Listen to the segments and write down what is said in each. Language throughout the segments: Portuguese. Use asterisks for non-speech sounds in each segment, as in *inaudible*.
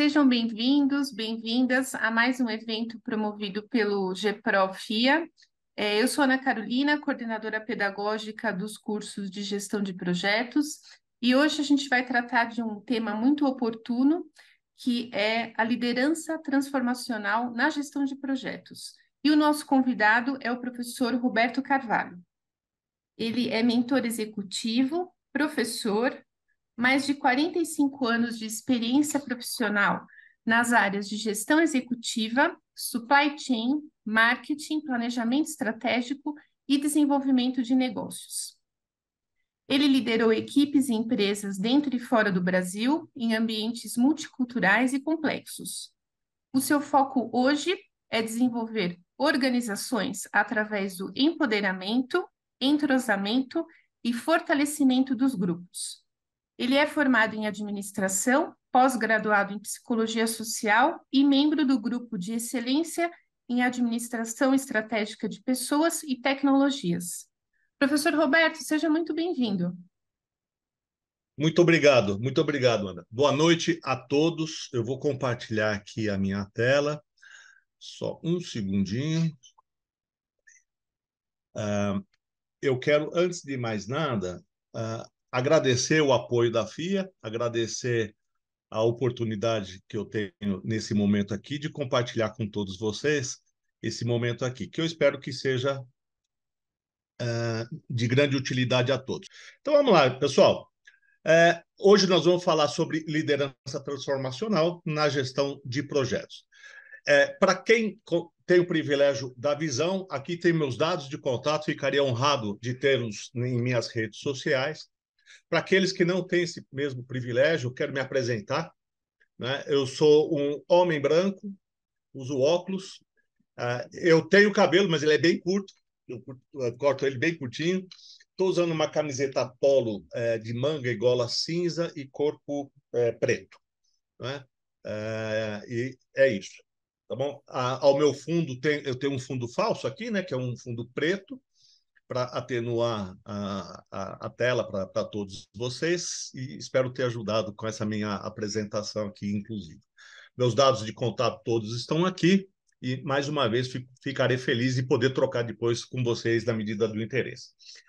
Sejam bem-vindos, bem-vindas a mais um evento promovido pelo GEPROFIA. É, eu sou Ana Carolina, coordenadora pedagógica dos cursos de gestão de projetos, e hoje a gente vai tratar de um tema muito oportuno, que é a liderança transformacional na gestão de projetos. E o nosso convidado é o professor Roberto Carvalho. Ele é mentor executivo, professor, mais de 45 anos de experiência profissional nas áreas de gestão executiva, supply chain, marketing, planejamento estratégico e desenvolvimento de negócios. Ele liderou equipes e empresas dentro e fora do Brasil, em ambientes multiculturais e complexos. O seu foco hoje é desenvolver organizações através do empoderamento, entrosamento e fortalecimento dos grupos, ele é formado em administração, pós-graduado em psicologia social e membro do grupo de excelência em administração estratégica de pessoas e tecnologias. Professor Roberto, seja muito bem-vindo. Muito obrigado, muito obrigado, Ana. Boa noite a todos. Eu vou compartilhar aqui a minha tela. Só um segundinho. Uh, eu quero, antes de mais nada, uh, agradecer o apoio da FIA, agradecer a oportunidade que eu tenho nesse momento aqui de compartilhar com todos vocês esse momento aqui, que eu espero que seja uh, de grande utilidade a todos. Então vamos lá, pessoal. É, hoje nós vamos falar sobre liderança transformacional na gestão de projetos. É, para quem tem o privilégio da visão, aqui tem meus dados de contato, ficaria honrado de tê-los em minhas redes sociais. Para aqueles que não têm esse mesmo privilégio, quero me apresentar. Né? Eu sou um homem branco, uso óculos, uh, eu tenho cabelo, mas ele é bem curto, eu, curto, eu corto ele bem curtinho. Estou usando uma camiseta polo uh, de manga e gola cinza e corpo uh, preto. Né? É, e é isso. Tá bom? Ah, ao meu fundo, tem, eu tenho um fundo falso aqui, né, que é um fundo preto, para atenuar a, a, a tela para todos vocês e espero ter ajudado com essa minha apresentação aqui, inclusive. Meus dados de contato todos estão aqui e, mais uma vez, fico, ficarei feliz de poder trocar depois com vocês na medida do interesse.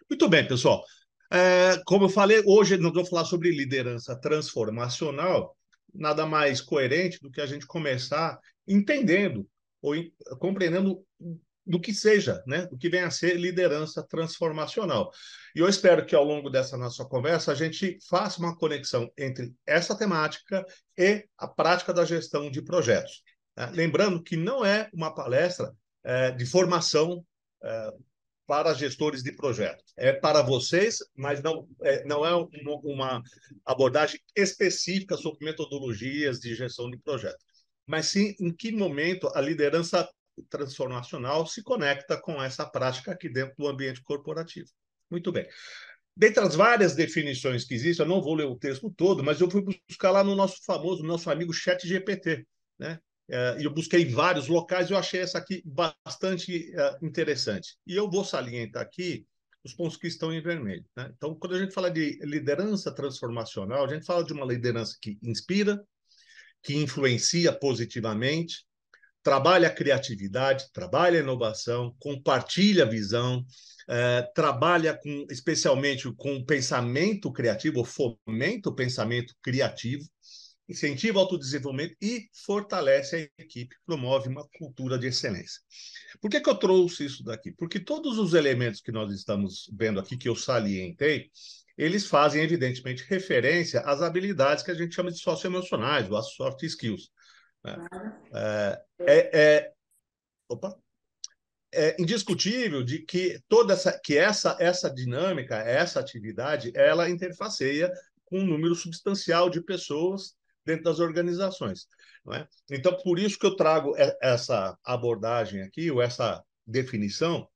Muito bem, pessoal. É, como eu falei, hoje nós vamos falar sobre liderança transformacional. Nada mais coerente do que a gente começar entendendo ou compreendendo do que seja, né? O que venha a ser liderança transformacional. E eu espero que ao longo dessa nossa conversa a gente faça uma conexão entre essa temática e a prática da gestão de projetos. Né? Lembrando que não é uma palestra é, de formação é, para gestores de projetos. É para vocês, mas não é, não é uma, uma abordagem específica sobre metodologias de gestão de projetos mas sim em que momento a liderança transformacional se conecta com essa prática aqui dentro do ambiente corporativo. Muito bem. Dentre as várias definições que existem, eu não vou ler o texto todo, mas eu fui buscar lá no nosso famoso, nosso amigo Chat GPT, né? É, e eu busquei vários locais e eu achei essa aqui bastante é, interessante. E eu vou salientar aqui os pontos que estão em vermelho. Né? Então, quando a gente fala de liderança transformacional, a gente fala de uma liderança que inspira, que influencia positivamente, trabalha a criatividade, trabalha a inovação, compartilha a visão, é, trabalha com, especialmente com o pensamento criativo, fomenta o pensamento criativo, incentiva o autodesenvolvimento e fortalece a equipe, promove uma cultura de excelência. Por que, que eu trouxe isso daqui? Porque todos os elementos que nós estamos vendo aqui, que eu salientei, eles fazem, evidentemente, referência às habilidades que a gente chama de socioemocionais, ou as soft skills. É, é, é, opa, é indiscutível de que toda essa, que essa, essa dinâmica, essa atividade, ela interfaceia com um número substancial de pessoas dentro das organizações. Não é? Então, por isso que eu trago essa abordagem aqui, ou essa definição,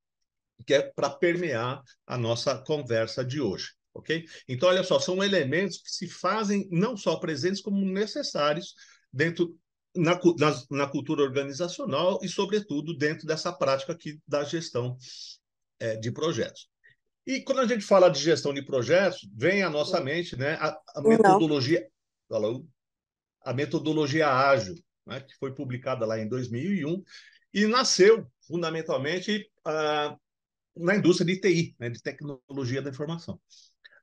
que é para permear a nossa conversa de hoje. ok? Então, olha só, são elementos que se fazem não só presentes, como necessários dentro na, na, na, cultura organizacional e, sobretudo, dentro dessa prática aqui da gestão é, de projetos. E quando a gente fala de gestão de projetos, vem à nossa mente né, a, a metodologia. Falou, a metodologia ágil, né, que foi publicada lá em 2001 e nasceu fundamentalmente ah, na indústria de TI, né, de tecnologia da informação.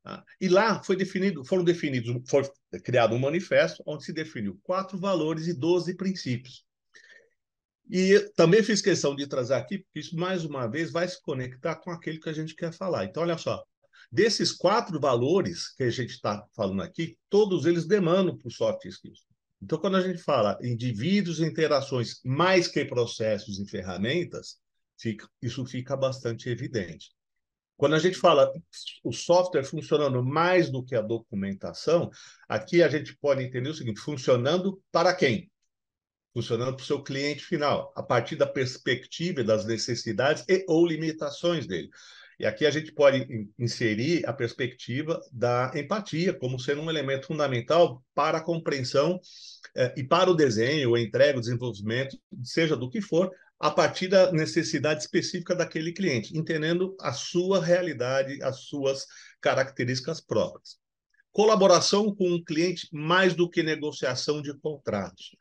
Ah, e lá foi definido, foram definidos, foi criado um manifesto onde se definiu quatro valores e doze princípios. E também fiz questão de trazer aqui, porque isso, mais uma vez, vai se conectar com aquilo que a gente quer falar. Então, olha só, desses quatro valores que a gente está falando aqui, todos eles demandam por soft skills. Então, quando a gente fala indivíduos e interações mais que processos e ferramentas, fica, isso fica bastante evidente. Quando a gente fala o software funcionando mais do que a documentação, aqui a gente pode entender o seguinte: funcionando para quem? Funcionando para o seu cliente final, a partir da perspectiva das necessidades e ou limitações dele. E aqui a gente pode inserir a perspectiva da empatia como sendo um elemento fundamental para a compreensão eh, e para o desenho, a entrega, o desenvolvimento, seja do que for, a partir da necessidade específica daquele cliente, entendendo a sua realidade, as suas características próprias. Colaboração com o cliente mais do que negociação de contratos.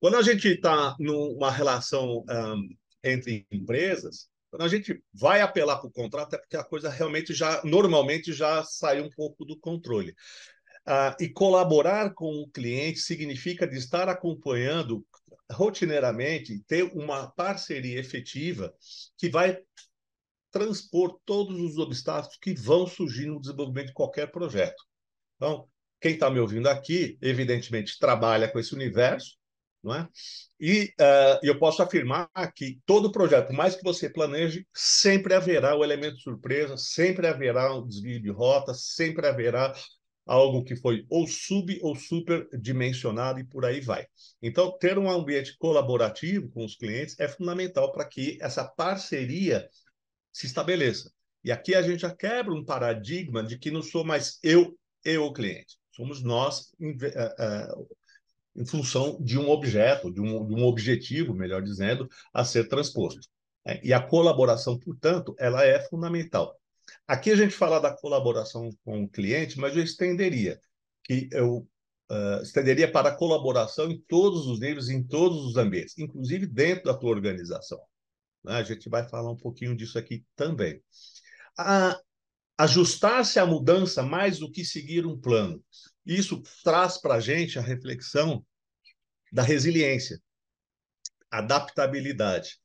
Quando a gente está numa relação um, entre empresas, quando a gente vai apelar para o contrato é porque a coisa realmente já, normalmente, já saiu um pouco do controle. Ah, e colaborar com o cliente significa de estar acompanhando rotineiramente ter uma parceria efetiva que vai transpor todos os obstáculos que vão surgir no desenvolvimento de qualquer projeto. Então, quem está me ouvindo aqui, evidentemente, trabalha com esse universo, não é? E uh, eu posso afirmar que todo projeto, por mais que você planeje, sempre haverá o elemento surpresa, sempre haverá um desvio de rota, sempre haverá algo que foi ou sub ou superdimensionado e por aí vai. Então, ter um ambiente colaborativo com os clientes é fundamental para que essa parceria se estabeleça. E aqui a gente já quebra um paradigma de que não sou mais eu e o cliente, somos nós em, eh, eh, em função de um objeto, de um, de um, objetivo, melhor dizendo, a ser transposto. Né? E a colaboração, portanto, ela é fundamental. Aqui a gente fala da colaboração com o cliente, mas eu estenderia, que eu uh, estenderia para a colaboração em todos os níveis, em todos os ambientes, inclusive dentro da tua organização. Né? A gente vai falar um pouquinho disso aqui também. A, ajustar-se à mudança mais do que seguir um plano. Isso traz para a gente a reflexão da resiliência, adaptabilidade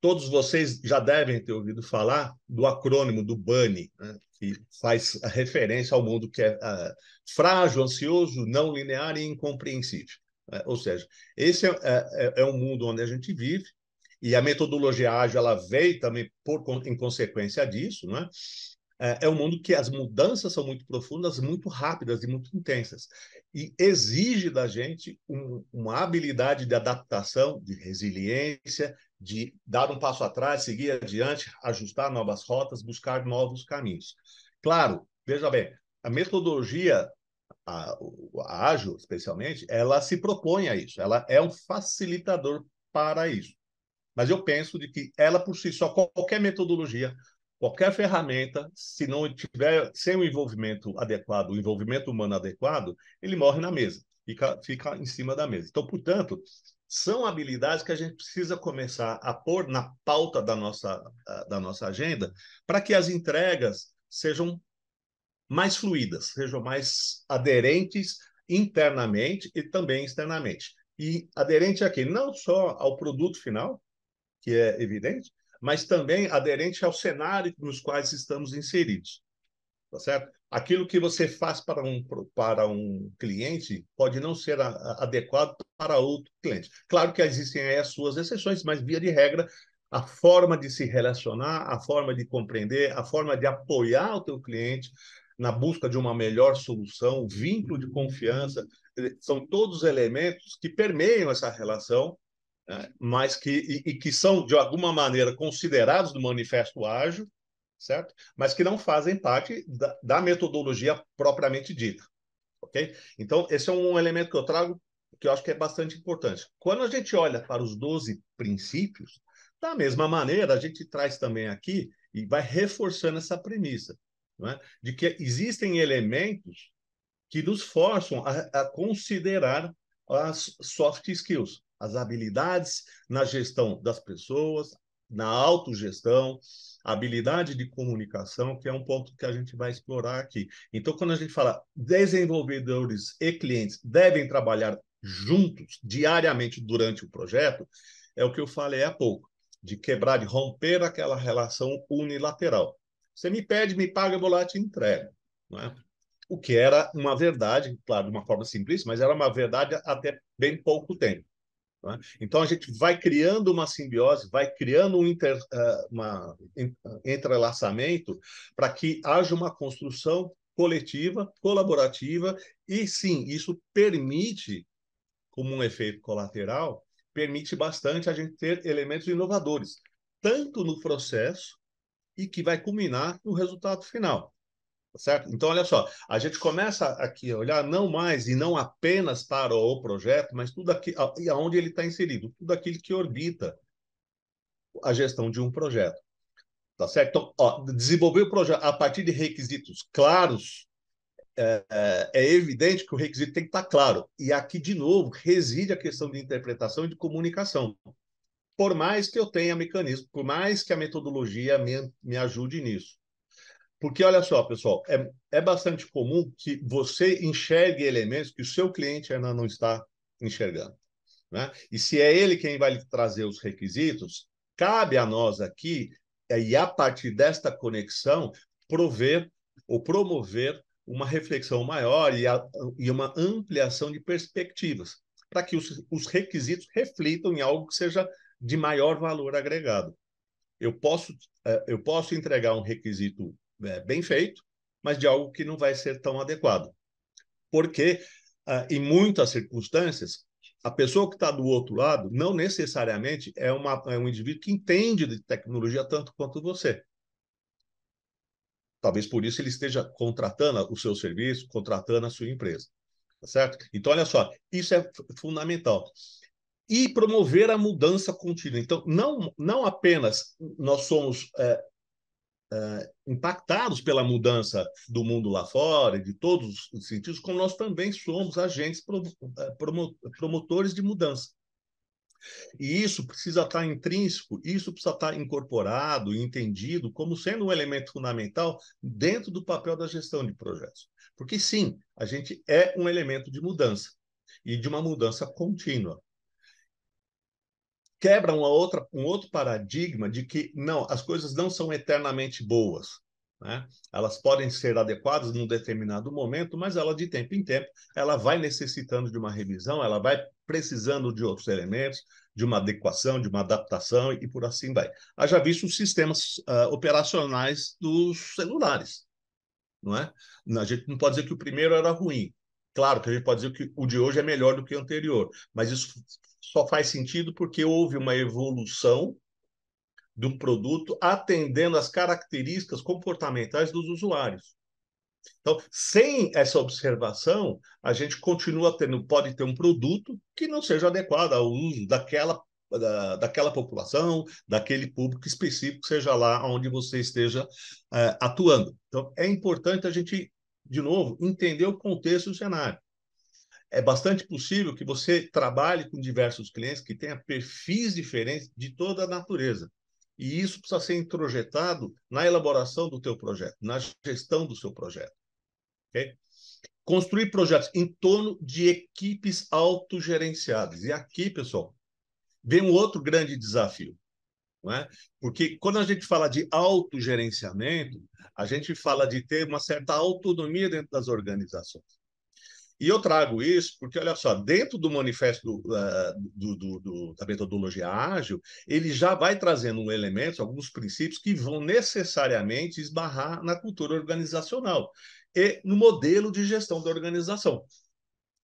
todos vocês já devem ter ouvido falar do acrônimo do BANI, né, que faz referência ao mundo que é uh, frágil, ansioso, não linear e incompreensível. Né. ou seja, esse é, é, é, é, um mundo onde a gente vive e a metodologia ágil ela veio também por, em consequência disso, né? É, é um mundo que as mudanças são muito profundas, muito rápidas e muito intensas. E exige da gente um, uma habilidade de adaptação, de resiliência, de dar um passo atrás, seguir adiante, ajustar novas rotas, buscar novos caminhos. Claro, veja bem, a metodologia a, a ágil, especialmente, ela se propõe a isso, ela é um facilitador para isso. Mas eu penso de que ela por si só, qualquer metodologia, qualquer ferramenta, se não tiver sem o envolvimento adequado, o envolvimento humano adequado, ele morre na mesa, fica, fica em cima da mesa. Então, portanto, são habilidades que a gente precisa começar a pôr na pauta da nossa, da nossa agenda para que as entregas sejam mais fluídas, sejam mais aderentes internamente e também externamente. E aderente a quê? Não só ao produto final, que é evidente, mas também aderente ao cenário nos quais estamos inseridos. Tá certo? Aquilo que você faz para um, para um cliente pode não ser a, a, adequado para outro cliente. Claro que existem aí as suas exceções, mas via de regra, a forma de se relacionar, a forma de compreender, a forma de apoiar o teu cliente na busca de uma melhor solução, o vínculo de confiança, eh, são todos elementos que permeiam essa relação né, mas que, e, e, que são, de alguma maneira, considerados do manifesto ágil, certo? mas que não fazem parte da, da metodologia propriamente dita. Okay? Então, esse é um elemento que eu trago que eu acho que é bastante importante. Quando a gente olha para os 12 princípios, da mesma maneira, a gente traz também aqui e vai reforçando essa premissa, é? de que existem elementos que nos forçam a, a considerar as soft skills, as habilidades na gestão das pessoas, na autogestão, habilidade de comunicação, que é um ponto que a gente vai explorar aqui. Então, quando a gente fala desenvolvedores e clientes devem trabalhar juntos, diariamente, durante o projeto, é o que eu falei há pouco, de quebrar, de romper aquela relação unilateral. Você me pede, me paga, eu vou lá e te entrego. Não é? O que era uma verdade, claro, de uma forma simples, mas era uma verdade até bem pouco tempo. Né? Então, a gente vai criando uma simbiose, vai criando um inter, eh, uma, um eh, entrelaçamento para que haja uma construção coletiva, colaborativa, e sim, isso permite, como um efeito colateral, permite bastante a gente ter elementos inovadores, tanto no processo e que vai culminar no resultado final certo? Então, olha só, a gente começa aqui a olhar não mais e não apenas para o projeto, mas tudo aqui, e aonde ele está inserido, tudo aquilo que orbita a gestão de um projeto. Tá certo? Então, ó, desenvolver o projeto a partir de requisitos claros, é, é, é evidente que o requisito tem que estar claro. E aqui, de novo, reside a questão de interpretação e de comunicação. Por mais que eu tenha mecanismo, por mais que a metodologia me, me ajude nisso porque olha só, pessoal, é, é bastante comum que você enxergue elementos que o seu cliente ainda não está enxergando. Né? E se é ele quem vai lhe trazer os requisitos, cabe a nós aqui, é, e a partir desta conexão, prover ou promover uma reflexão maior e, a, e uma ampliação de perspectivas, para que os, os requisitos reflitam em algo que seja de maior valor agregado. Eu posso, é, eu posso entregar um requisito é, bem feito, mas de algo que não vai ser tão adequado. Porque, ah, em muitas circunstâncias, a pessoa que está do outro lado não necessariamente é, uma, é um indivíduo que entende de tecnologia tanto quanto você. Talvez por isso ele esteja contratando o seu serviço, contratando a sua empresa. Tá certo? Então, olha só, isso é fundamental. E promover a mudança contínua. Então, não, não apenas nós somos é, uh, impactados pela mudança do mundo lá fora, de todos os sentidos, como nós também somos agentes eh, promotores de mudança. E isso precisa estar intrínseco, isso precisa estar incorporado e entendido como sendo um elemento fundamental dentro do papel da gestão de projetos. Porque, sim, a gente é um elemento de mudança e de uma mudança contínua quebra uma outra, um outro paradigma de que não, as coisas não são eternamente boas. Né? Elas podem ser adequadas num determinado momento, mas ela de tempo em tempo ela vai necessitando de uma revisão, ela vai precisando de outros elementos, de uma adequação, de uma adaptação e por assim vai. Haja visto os sistemas uh, operacionais dos celulares, não é? A gente não pode dizer que o primeiro era ruim. Claro que a gente pode dizer que o de hoje é melhor do que o anterior, mas isso só faz sentido porque houve uma evolução de um produto atendendo às características comportamentais dos usuários. Então, sem essa observação, a gente continua tendo, pode ter um produto que não seja adequado ao uso daquela, da, daquela população, daquele público específico, seja lá onde você esteja eh, atuando. Então, é importante a gente, de novo, entender o contexto e o cenário é bastante possível que você trabalhe com diversos clientes que tenham perfis diferentes de toda a natureza. E isso precisa ser introjetado na elaboração do teu projeto, na gestão do seu projeto. Okay? Construir projetos em torno de equipes autogerenciadas. E aqui, pessoal, vem um outro grande desafio. Não é? Porque quando a gente fala de autogerenciamento, a gente fala de ter uma certa autonomia dentro das organizações. E eu trago isso porque, olha só, dentro do manifesto eh, do, do, do, da metodologia ágil, ele já vai trazendo elementos, alguns princípios que vão necessariamente esbarrar na cultura organizacional e no modelo de gestão da organização.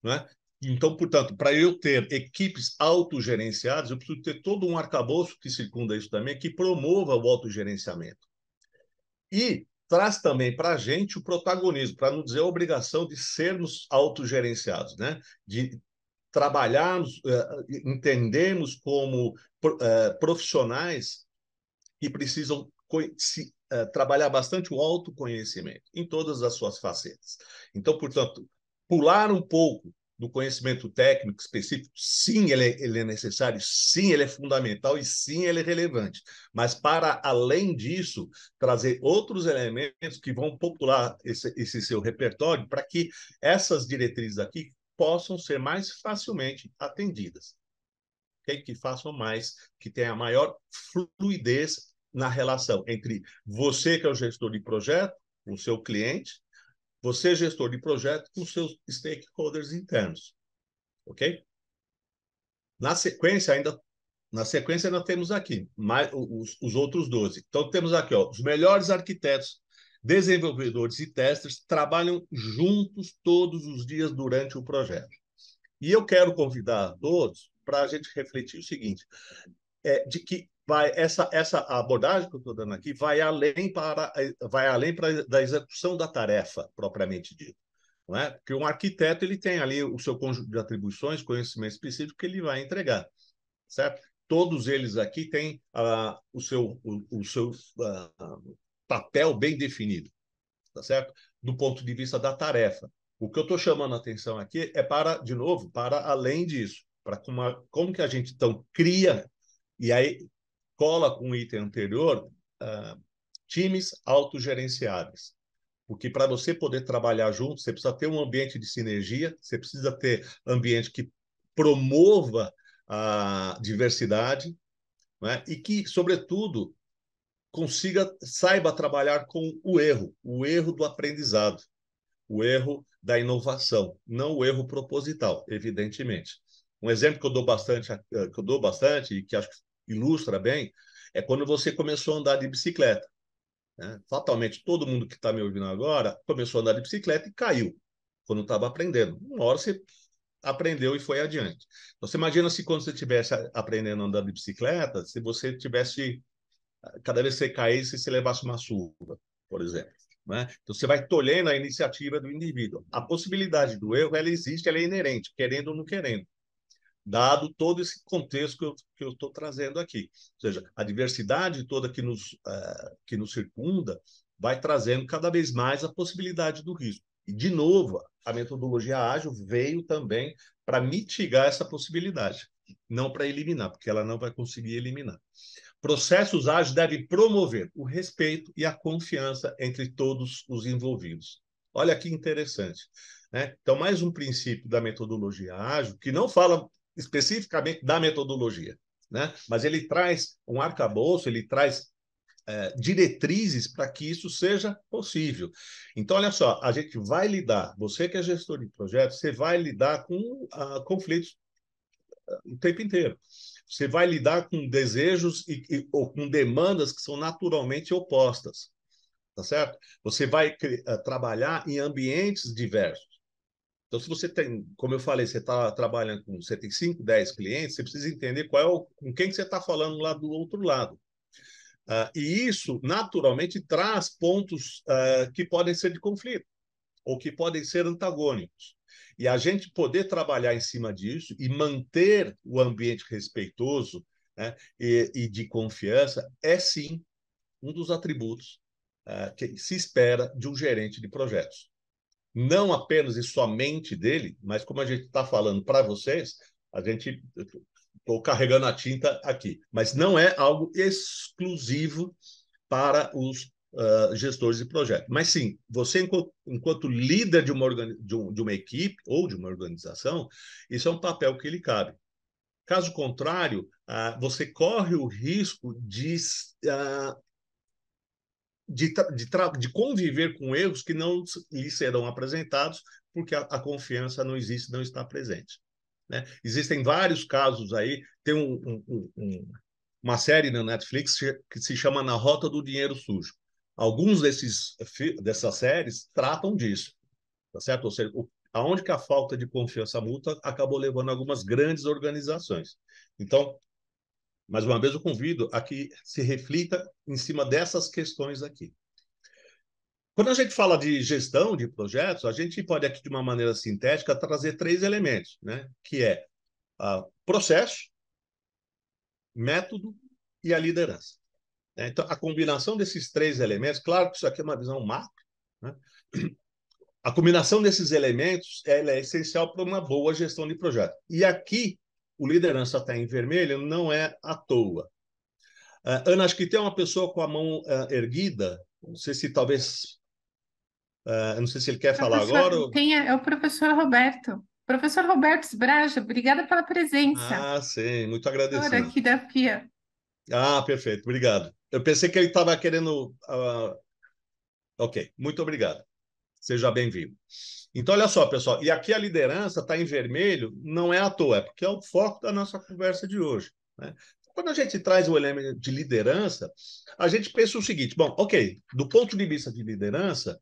Né? Então, portanto, para eu ter equipes autogerenciadas, eu preciso ter todo um arcabouço que circunda isso também, que promova o autogerenciamento. E traz também para a gente o protagonismo, para não dizer a obrigação de sermos autogerenciados, né? de trabalharmos, eh, entendermos como eh, profissionais que precisam se, eh, trabalhar bastante o autoconhecimento em todas as suas facetas. Então, portanto, pular um pouco do conhecimento técnico específico, sim, ele é, ele é, necessário, sim, ele é fundamental e sim, ele é relevante. Mas, para além disso, trazer outros elementos que vão popular esse, esse seu repertório para que essas diretrizes aqui possam ser mais facilmente atendidas. Okay? Que façam mais, que tenha maior fluidez na relação entre você, que é o gestor de projeto, o seu cliente, você, é gestor de projeto, com seus stakeholders internos. Ok? Na sequência, ainda. Na sequência, nós temos aqui mais, os, os outros 12. Então, temos aqui ó, os melhores arquitetos, desenvolvedores e testers trabalham juntos todos os dias durante o projeto. E eu quero convidar todos para a gente refletir o seguinte: é, de que vai essa essa abordagem que eu estou dando aqui vai além para vai além para da execução da tarefa propriamente dita, não é? Porque um arquiteto ele tem ali o seu conjunto de atribuições, conhecimento específico que ele vai entregar, certo? Todos eles aqui têm ah, o seu o, o seu ah, papel bem definido, tá certo? Do ponto de vista da tarefa. O que eu estou chamando a atenção aqui é para, de novo, para além disso, para como, a, como que a gente então cria e aí cola com o item anterior, uh, times autogerenciáveis. Porque para você poder trabalhar junto, você precisa ter um ambiente de sinergia, você precisa ter ambiente que promova a diversidade né? e que, sobretudo, consiga saiba trabalhar com o erro, o erro do aprendizado, o erro da inovação, não o erro proposital, evidentemente. Um exemplo que eu dou bastante, ah, que eu dou bastante e que acho que ilustra bem, é quando você começou a andar de bicicleta. Né? Fatalmente, todo mundo que está me ouvindo agora começou a andar de bicicleta e caiu quando estava aprendendo. Uma hora você aprendeu e foi adiante. Então, você imagina se quando você estivesse aprendendo a andar de bicicleta, se você tivesse, cada vez que você caísse, você levasse uma surra, por exemplo. Né? Então, você vai tolhendo a iniciativa do indivíduo. A possibilidade do erro, ela existe, ela é inerente, querendo ou não querendo dado todo esse contexto que eu estou trazendo aqui. Ou seja, a diversidade toda que nos, uh, que nos circunda vai trazendo cada vez mais a possibilidade do risco. E, de novo, a metodologia ágil veio também para mitigar essa possibilidade, não para eliminar, porque ela não vai conseguir eliminar. Processos ágeis devem promover o respeito e a confiança entre todos os envolvidos. Olha que interessante. Né? Então, mais um princípio da metodologia ágil, que não fala especificamente da metodologia, né? mas ele traz um arcabouço, ele traz é, diretrizes para que isso seja possível. Então, olha só, a gente vai lidar, você que é gestor de projetos, você vai lidar com uh, conflitos ah, o tempo inteiro. Você vai lidar com desejos e, e, ou com demandas que são naturalmente opostas, tá certo? Você vai uh, trabalhar em ambientes diversos. Então, se você tem, como eu falei, você está trabalhando com, você tem 5, 10 clientes, você precisa entender qual é o, com quem que você está falando lá do outro lado. Uh, e isso, naturalmente, traz pontos uh, que podem ser de conflito ou que podem ser antagônicos. E a gente poder trabalhar em cima disso e manter o ambiente respeitoso né, e, e, de confiança é, sim, um dos atributos uh, que se espera de um gerente de projetos não apenas e somente dele, mas como a gente está falando para vocês, a gente estou carregando a tinta aqui, mas não é algo exclusivo para os uh, gestores de projeto. Mas sim, você enquanto, enquanto líder de uma, de, um, de uma equipe ou de uma organização, isso é um papel que lhe cabe. Caso contrário, ah, você corre o risco de ah, de, de, de conviver com erros que não lhe serão apresentados, porque a, a confiança não existe, não está presente. Né? Existem vários casos aí, tem um, um, um, uma série na Netflix que se chama Na Rota do Dinheiro Sujo. Alguns desses, dessas séries tratam disso, tá certo? Ou seja, o, aonde que a falta de confiança mútua acabou levando algumas grandes organizações. Então, mais uma vez, eu convido a que se reflita em cima dessas questões aqui. Quando a gente fala de gestão de projetos, a gente pode aqui, de uma maneira sintética, trazer três elementos, né? que é uh, processo, método e a liderança. Né? Então, a combinação desses três elementos, claro que isso aqui é uma visão macro, né? a combinação desses elementos é essencial para uma boa gestão de projeto. E aqui o liderança está em vermelho não é à toa. Uh, Ana, acho que tem uma pessoa com a mão uh, erguida, não sei se talvez. Uh, não sei se ele quer falar agora. Quem é? é o professor Roberto. Professor Roberto Sbraja, obrigada pela presença. Ah, sim, muito agradecido. aqui da FIA. Ah, perfeito, obrigado. Eu pensei que ele estava querendo. Uh... Ok, muito obrigado. Seja bem-vindo. Então, olha só, pessoal, e aqui a liderança está em vermelho, não é à toa, é porque é o foco da nossa conversa de hoje. Né? Quando a gente traz o elemento de liderança, a gente pensa o seguinte: bom, ok, do ponto de vista de liderança,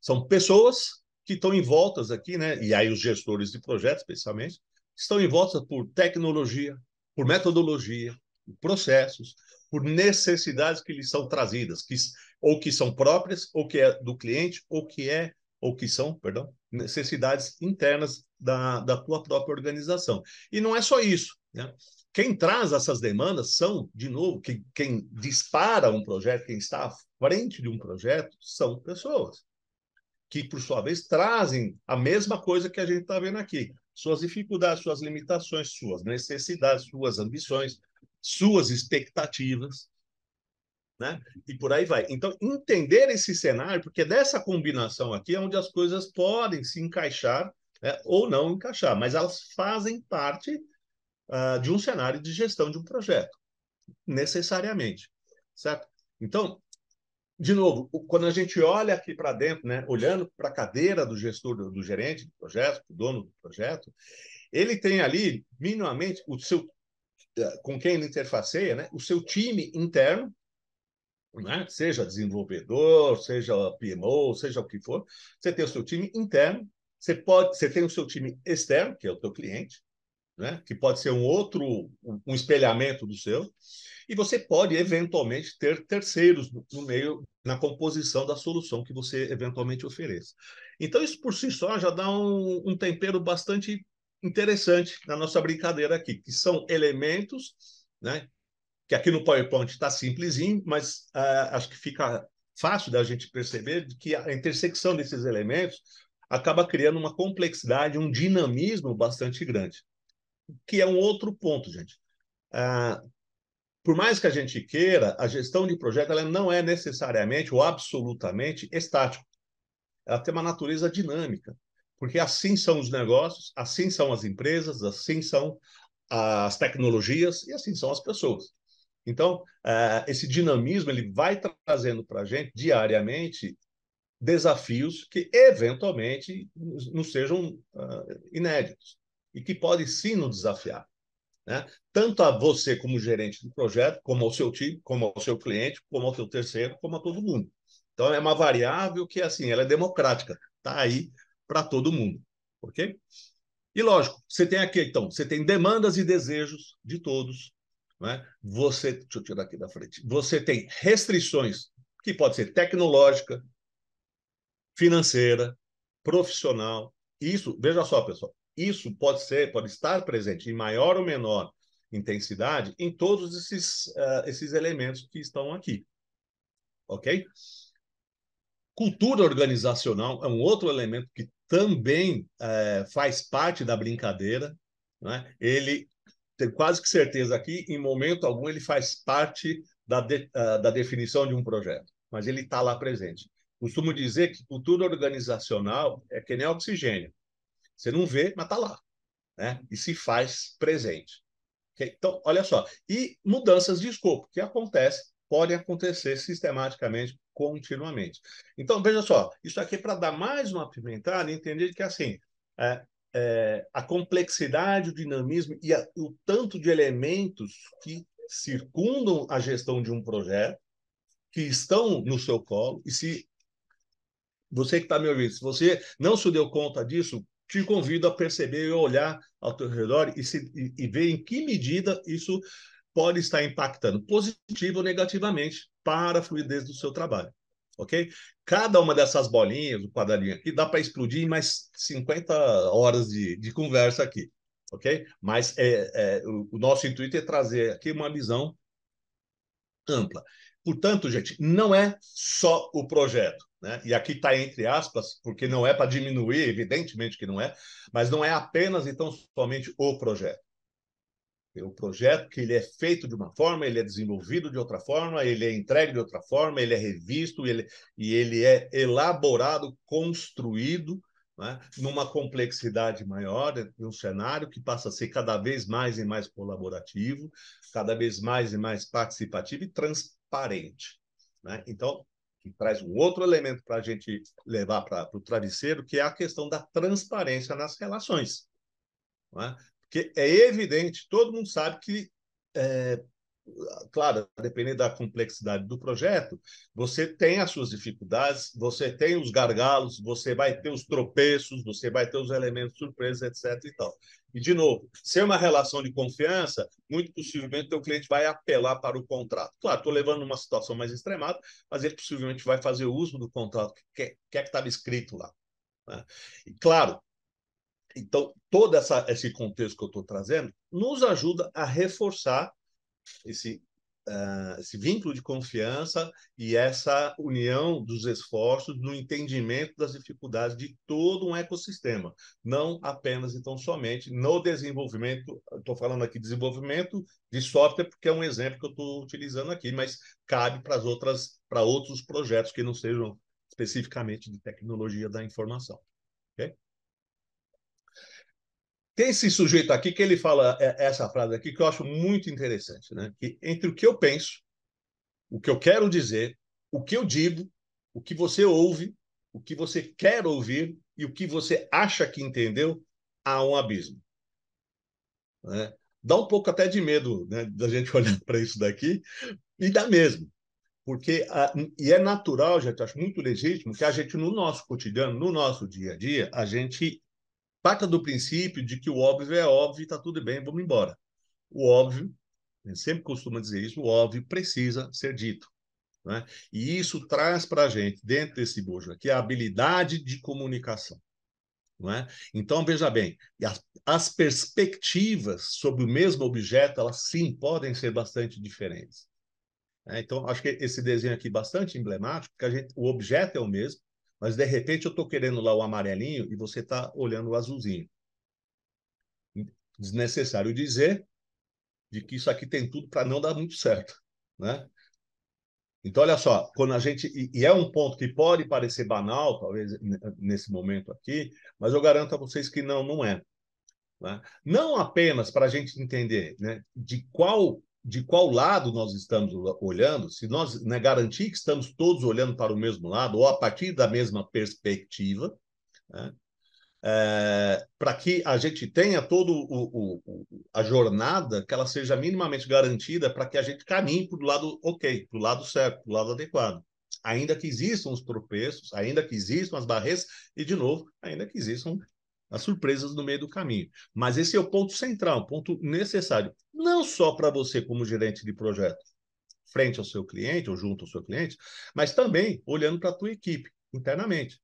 são pessoas que estão envoltas aqui, né? E aí os gestores de projetos, especialmente, estão envoltas por tecnologia, por metodologia, processos, por necessidades que lhes são trazidas, que, ou que são próprias, ou que é do cliente, ou que é ou que são, perdão, necessidades internas da, da tua própria organização. E não é só isso, né? Quem traz essas demandas são, de novo, que, quem dispara um projeto, quem está à frente de um projeto, são pessoas que, por sua vez, trazem a mesma coisa que a gente está vendo aqui. Suas dificuldades, suas limitações, suas necessidades, suas ambições, suas expectativas, né? E por aí vai. Então, entender esse cenário, porque dessa combinação aqui é onde as coisas podem se encaixar né? ou não encaixar, mas elas fazem parte uh, de um cenário de gestão de um projeto, necessariamente, certo? Então, de novo, quando a gente olha aqui para dentro, né, olhando para a cadeira do gestor, do, do gerente do projeto, do dono do projeto, ele tem ali, minimamente, o seu, eh, com quem ele interfaceia, né, o seu time interno, né? seja desenvolvedor, seja PMO, seja o que for, você tem o seu time interno, você pode, você tem o seu time externo, que é o teu cliente, né? que pode ser um outro, um espelhamento do seu, e você pode eventualmente ter terceiros no meio na composição da solução que você eventualmente ofereça. Então isso por si só já dá um, um tempero bastante interessante na nossa brincadeira aqui, que são elementos né, que aqui no PowerPoint está simplesinho, mas uh, acho que fica fácil da gente perceber que a intersecção desses elementos acaba criando uma complexidade, um dinamismo bastante grande, que é um outro ponto, gente. Uh, por mais que a gente queira, a gestão de projeto ela não é necessariamente ou absolutamente estática. Ela tem uma natureza dinâmica, porque assim são os negócios, assim são as empresas, assim são as tecnologias e assim são as pessoas. Então, uh, esse dinamismo ele vai trazendo para a gente diariamente desafios que eventualmente não sejam uh, inéditos e que podem sim nos desafiar. Né? Tanto a você como gerente do projeto, como ao seu time, como ao seu cliente, como ao seu terceiro, como a todo mundo. Então é uma variável que assim, ela é democrática, tá aí para todo mundo, OK? E lógico, você tem aqui então, você tem demandas e desejos de todos, né? Você, deixa eu tirar aqui da frente, você tem restrições que pode ser tecnológica, financeira, profissional. Isso, veja só, pessoal, isso pode ser, pode estar presente em maior ou menor intensidade em todos esses, uh, esses elementos que estão aqui. Ok? Cultura organizacional é um outro elemento que também eh, faz parte da brincadeira. Né? Ele tenho quase que certeza aqui, em momento algum ele faz parte da, de, ah, da definição de um projeto, mas ele está lá presente. Costumo dizer que cultura organizacional é que nem oxigênio. Você não vê, mas está lá. Né? E se faz presente. Okay? Então, olha só. E mudanças de escopo, que acontece, podem acontecer sistematicamente, continuamente. Então, veja só, isso aqui é para dar mais uma pimentada e entender que, assim, é, é, a complexidade, o dinamismo e a, o tanto de elementos que circundam a gestão de um projeto, que estão no seu colo, e se você que está me ouvindo, se você não se deu conta disso, te convido a perceber e olhar ao teu redor e, se, e, e ver em que medida isso pode estar impactando, positivo ou negativamente, para a fluidez do seu trabalho ok? Cada uma dessas bolinhas, o quadradinho aqui, dá para explodir em mais 50 horas de, de conversa aqui, ok? Mas é, é, o, o nosso intuito é trazer aqui uma visão ampla. Portanto, gente, não é só o projeto. Né? E aqui está entre aspas, porque não é para diminuir, evidentemente que não é, mas não é apenas então somente o projeto. O projeto que ele é feito de uma forma, ele é desenvolvido de outra forma, ele é entregue de outra forma, ele é revisto ele, e ele é elaborado, construído né, numa complexidade maior, né, num cenário que passa a ser cada vez mais e mais colaborativo, cada vez mais e mais participativo e transparente. Né? Então, que traz um outro elemento para a gente levar para o travesseiro, que é a questão da transparência nas relações. É? que é evidente, todo mundo sabe que, é, claro, dependendo da complexidade do projeto, você tem as suas dificuldades, você tem os gargalos, você vai ter os tropeços, você vai ter os elementos surpresa, etc. E, tal. e de novo, se é uma relação de confiança, muito possivelmente o cliente vai apelar para o contrato. Claro, estou levando uma situação mais extremada, mas ele possivelmente vai fazer uso do contrato que é, que é estava escrito lá. Né? E claro, então, todo essa, esse contexto que eu estou trazendo nos ajuda a reforçar esse, uh, esse vínculo de confiança e essa união dos esforços no entendimento das dificuldades de todo um ecossistema, não apenas, então, somente no desenvolvimento. Estou falando aqui desenvolvimento de software, porque é um exemplo que eu estou utilizando aqui, mas cabe para para outros projetos que não sejam especificamente de tecnologia da informação. Tem esse sujeito aqui que ele fala é, é essa frase aqui que eu acho muito interessante, né? Que entre o que eu penso, o que eu quero dizer, o que eu digo, o que você ouve, o que você quer ouvir e o que você acha que entendeu, há um abismo. Né? Dá um pouco até de medo né, da gente *laughs* olhar para isso daqui, e dá mesmo. Porque, a, ah, e é natural, gente, acho muito legítimo, que a gente, no nosso cotidiano, no nosso dia a dia, a gente Parta do princípio de que o óbvio é óbvio e está tudo bem, vamos embora. O óbvio, né, sempre costuma dizer isso, o óbvio precisa ser dito. Né? E isso traz para a gente, dentro desse bojo aqui, a habilidade de comunicação. É? Então, veja bem, as, as, perspectivas sobre o mesmo objeto, elas sim podem ser bastante diferentes. É, então, acho que esse desenho aqui é bastante emblemático, porque gente, o objeto é o mesmo, mas, de repente, eu estou querendo lá o amarelinho e você está olhando o azulzinho. Desnecessário dizer de que isso aqui tem tudo para não dar muito certo, né? Então, olha só, quando a gente. E é um ponto que pode parecer banal, talvez nesse momento aqui, mas eu garanto a vocês que não, não é. Né? Não apenas para a gente entender né, de qual de qual lado nós estamos olhando, se nós né, garantir que estamos todos olhando para o mesmo lado ou a partir da mesma perspectiva, né, é, para que a gente tenha toda a jornada, que ela seja minimamente garantida para que a gente caminhe para o lado ok, para o lado certo, para o lado adequado. Ainda que existam os tropeços, ainda que existam as barreiras, e, de novo, ainda que existam as surpresas no meio do caminho. Mas esse é o ponto central, o ponto necessário, não só para você como gerente de projeto, frente ao seu cliente ou junto ao seu cliente, mas também olhando para a tua equipe internamente.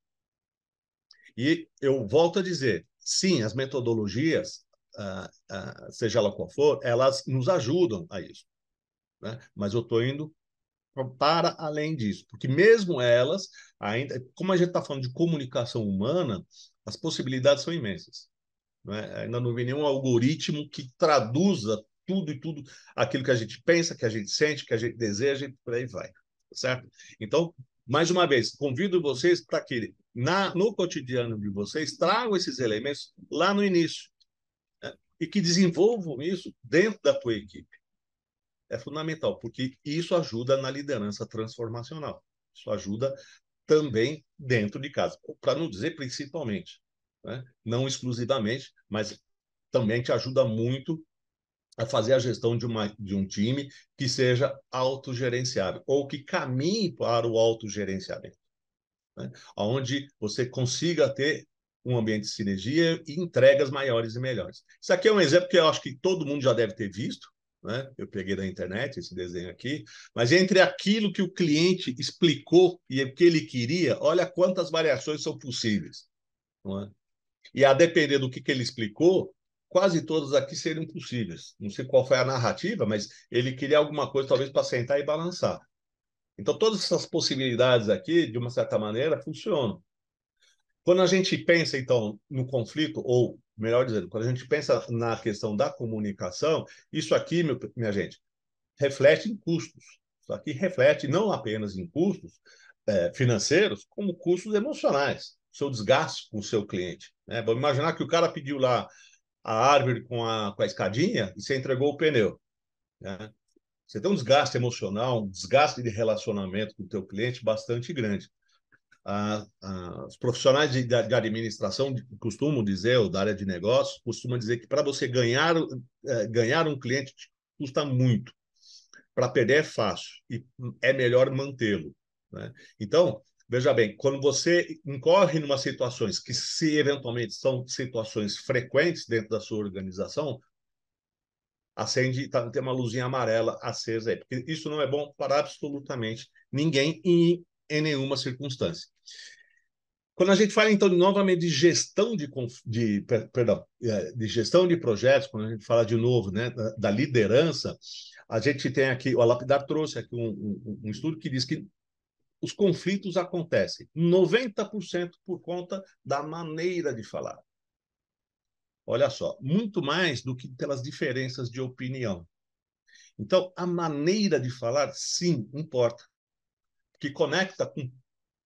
E eu volto a dizer, sim, as metodologias, ah, ah, seja ela qual for, elas nos ajudam a isso. Né? Mas eu estou indo para além disso, porque mesmo elas, ainda, como a gente está falando de comunicação humana, as possibilidades são imensas. Não é? Ainda não vi nenhum algoritmo que traduza tudo e tudo aquilo que a gente pensa, que a gente sente, que a gente deseja e por aí vai, certo? Então, mais uma vez, convido vocês para que na, no cotidiano de vocês tragam esses elementos lá no início né? e que desenvolvam isso dentro da tua equipe. É fundamental, porque isso ajuda na liderança transformacional. Isso ajuda também dentro de casa, para não dizer principalmente, né? não exclusivamente, mas também te ajuda muito a fazer a gestão de, uma, de um time que seja autogerenciável ou que caminhe para o autogerenciamento, né? onde você consiga ter um ambiente de sinergia e entregas maiores e melhores. Isso aqui é um exemplo que eu acho que todo mundo já deve ter visto, né? Eu peguei da internet esse desenho aqui, mas entre aquilo que o cliente explicou e o que ele queria, olha quantas variações são possíveis, não é? E a depender do que, que ele explicou, quase todas aqui seriam possíveis. Não sei qual foi a narrativa, mas ele queria alguma coisa talvez para sentar e balançar. Então todas essas possibilidades aqui, de uma certa maneira, funcionam. Quando a gente pensa, então, no conflito, ou melhor dizendo, quando a gente pensa na questão da comunicação, isso aqui, meu, minha gente, reflete em custos. Isso aqui reflete não apenas em custos é, financeiros, como custos emocionais, seu desgaste com o seu cliente. Né? Vamos imaginar que o cara pediu lá a árvore com a, com a escadinha e você entregou o pneu. Né? Você tem um desgaste emocional, um desgaste de relacionamento com o teu cliente bastante grande os profissionais de, de, administração costumam dizer, ou da área de negócios, costumam dizer que para você ganhar, é, ganhar um cliente custa muito. Para perder é fácil e é melhor mantê-lo. Né? Então, veja bem, quando você incorre em umas situações que, se eventualmente são situações frequentes dentro da sua organização, acende, tá, tem uma luzinha amarela acesa aí, porque isso não é bom para absolutamente ninguém e em nenhuma circunstância. Quando a gente fala, então, novamente de gestão de, de, perdão, é, de gestão de projetos, quando a gente fala de novo né, da, liderança, a gente tem aqui, o Alapidar trouxe aqui um, um, um estudo que diz que os conflitos acontecem 90% por conta da maneira de falar. Olha só, muito mais do que pelas diferenças de opinião. Então, a maneira de falar, sim, importa. Que conecta com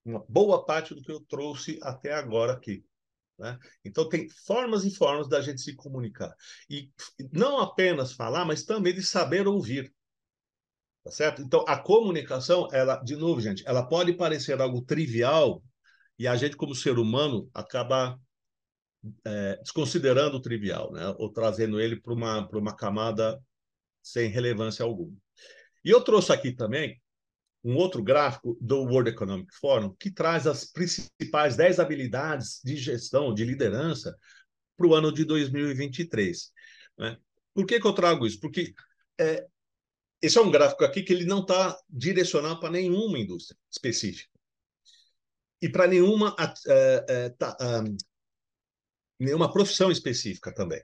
uma boa parte do que eu trouxe até agora aqui. Né? Então, tem formas e formas da gente se comunicar. E não apenas falar, mas também de saber ouvir. Tá certo? Então, a comunicação, ela, de novo, gente, ela pode parecer algo trivial e a gente, como ser humano, acaba é, desconsiderando o trivial, né? ou trazendo ele para uma, uma camada sem relevância alguma. E eu trouxe aqui também um outro gráfico do World Economic Forum que traz as principais 10 habilidades de gestão, de liderança, para o ano de 2023. Né? Por que, que eu trago isso? Porque é, esse é um gráfico aqui que ele não está direcionado para nenhuma indústria específica e para nenhuma, é, é, tá, nenhuma profissão específica também.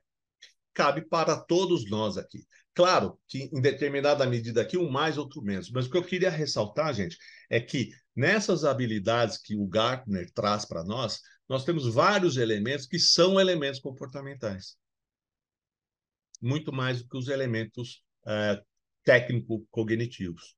Cabe para todos nós aqui. Claro que em determinada medida aqui, um mais, outro menos. Mas o que eu queria ressaltar, gente, é que nessas habilidades que o Gartner traz para nós, nós temos vários elementos que são elementos comportamentais. Muito mais do que os elementos é, técnico-cognitivos.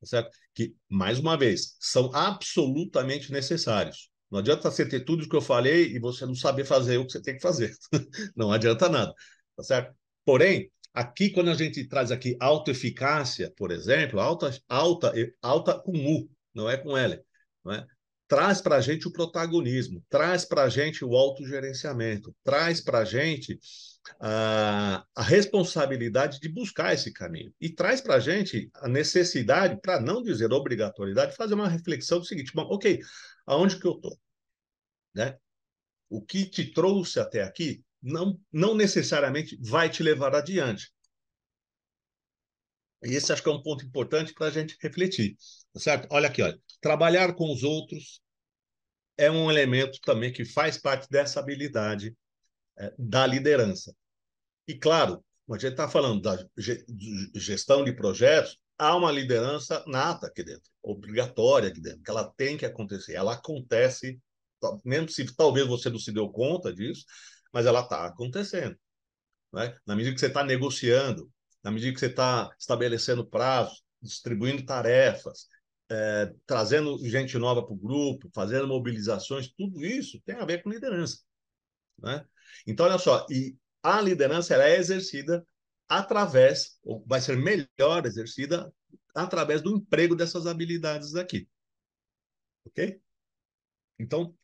Tá certo? Que, mais uma vez, são absolutamente necessários. Não adianta você ter tudo o que eu falei e você não saber fazer o que você tem que fazer. *laughs* não adianta nada. Tá certo? Porém, Aqui, quando a gente traz aqui autoeficácia, por exemplo, alta, alta, alta com U, não é com L, não é? traz para a gente o protagonismo, traz para a gente o autogerenciamento, traz para a gente a, responsabilidade de buscar esse caminho e traz para a gente a necessidade, para não dizer obrigatoriedade, de fazer uma reflexão do seguinte: bom, ok, aonde que eu estou? Né? O que te trouxe até aqui? não, não necessariamente vai te levar adiante. E esse acho que é um ponto importante para a gente refletir, tá certo? Olha aqui, olha. Trabalhar com os outros é um elemento também que faz parte dessa habilidade é, da liderança. E claro, a gente está falando da gestão de projetos, há uma liderança nata aqui dentro, obrigatória aqui dentro, que ela tem que acontecer, ela acontece, tá, mesmo se talvez você não se deu conta disso, mas ela está acontecendo. Né? Na medida que você está negociando, na medida que você está estabelecendo prazos, distribuindo tarefas, é, trazendo gente nova para o grupo, fazendo mobilizações, tudo isso tem a ver com liderança. Né? Então, olha só, e a liderança ela é exercida através, ou vai ser melhor exercida através do emprego dessas habilidades aqui. Ok? Então,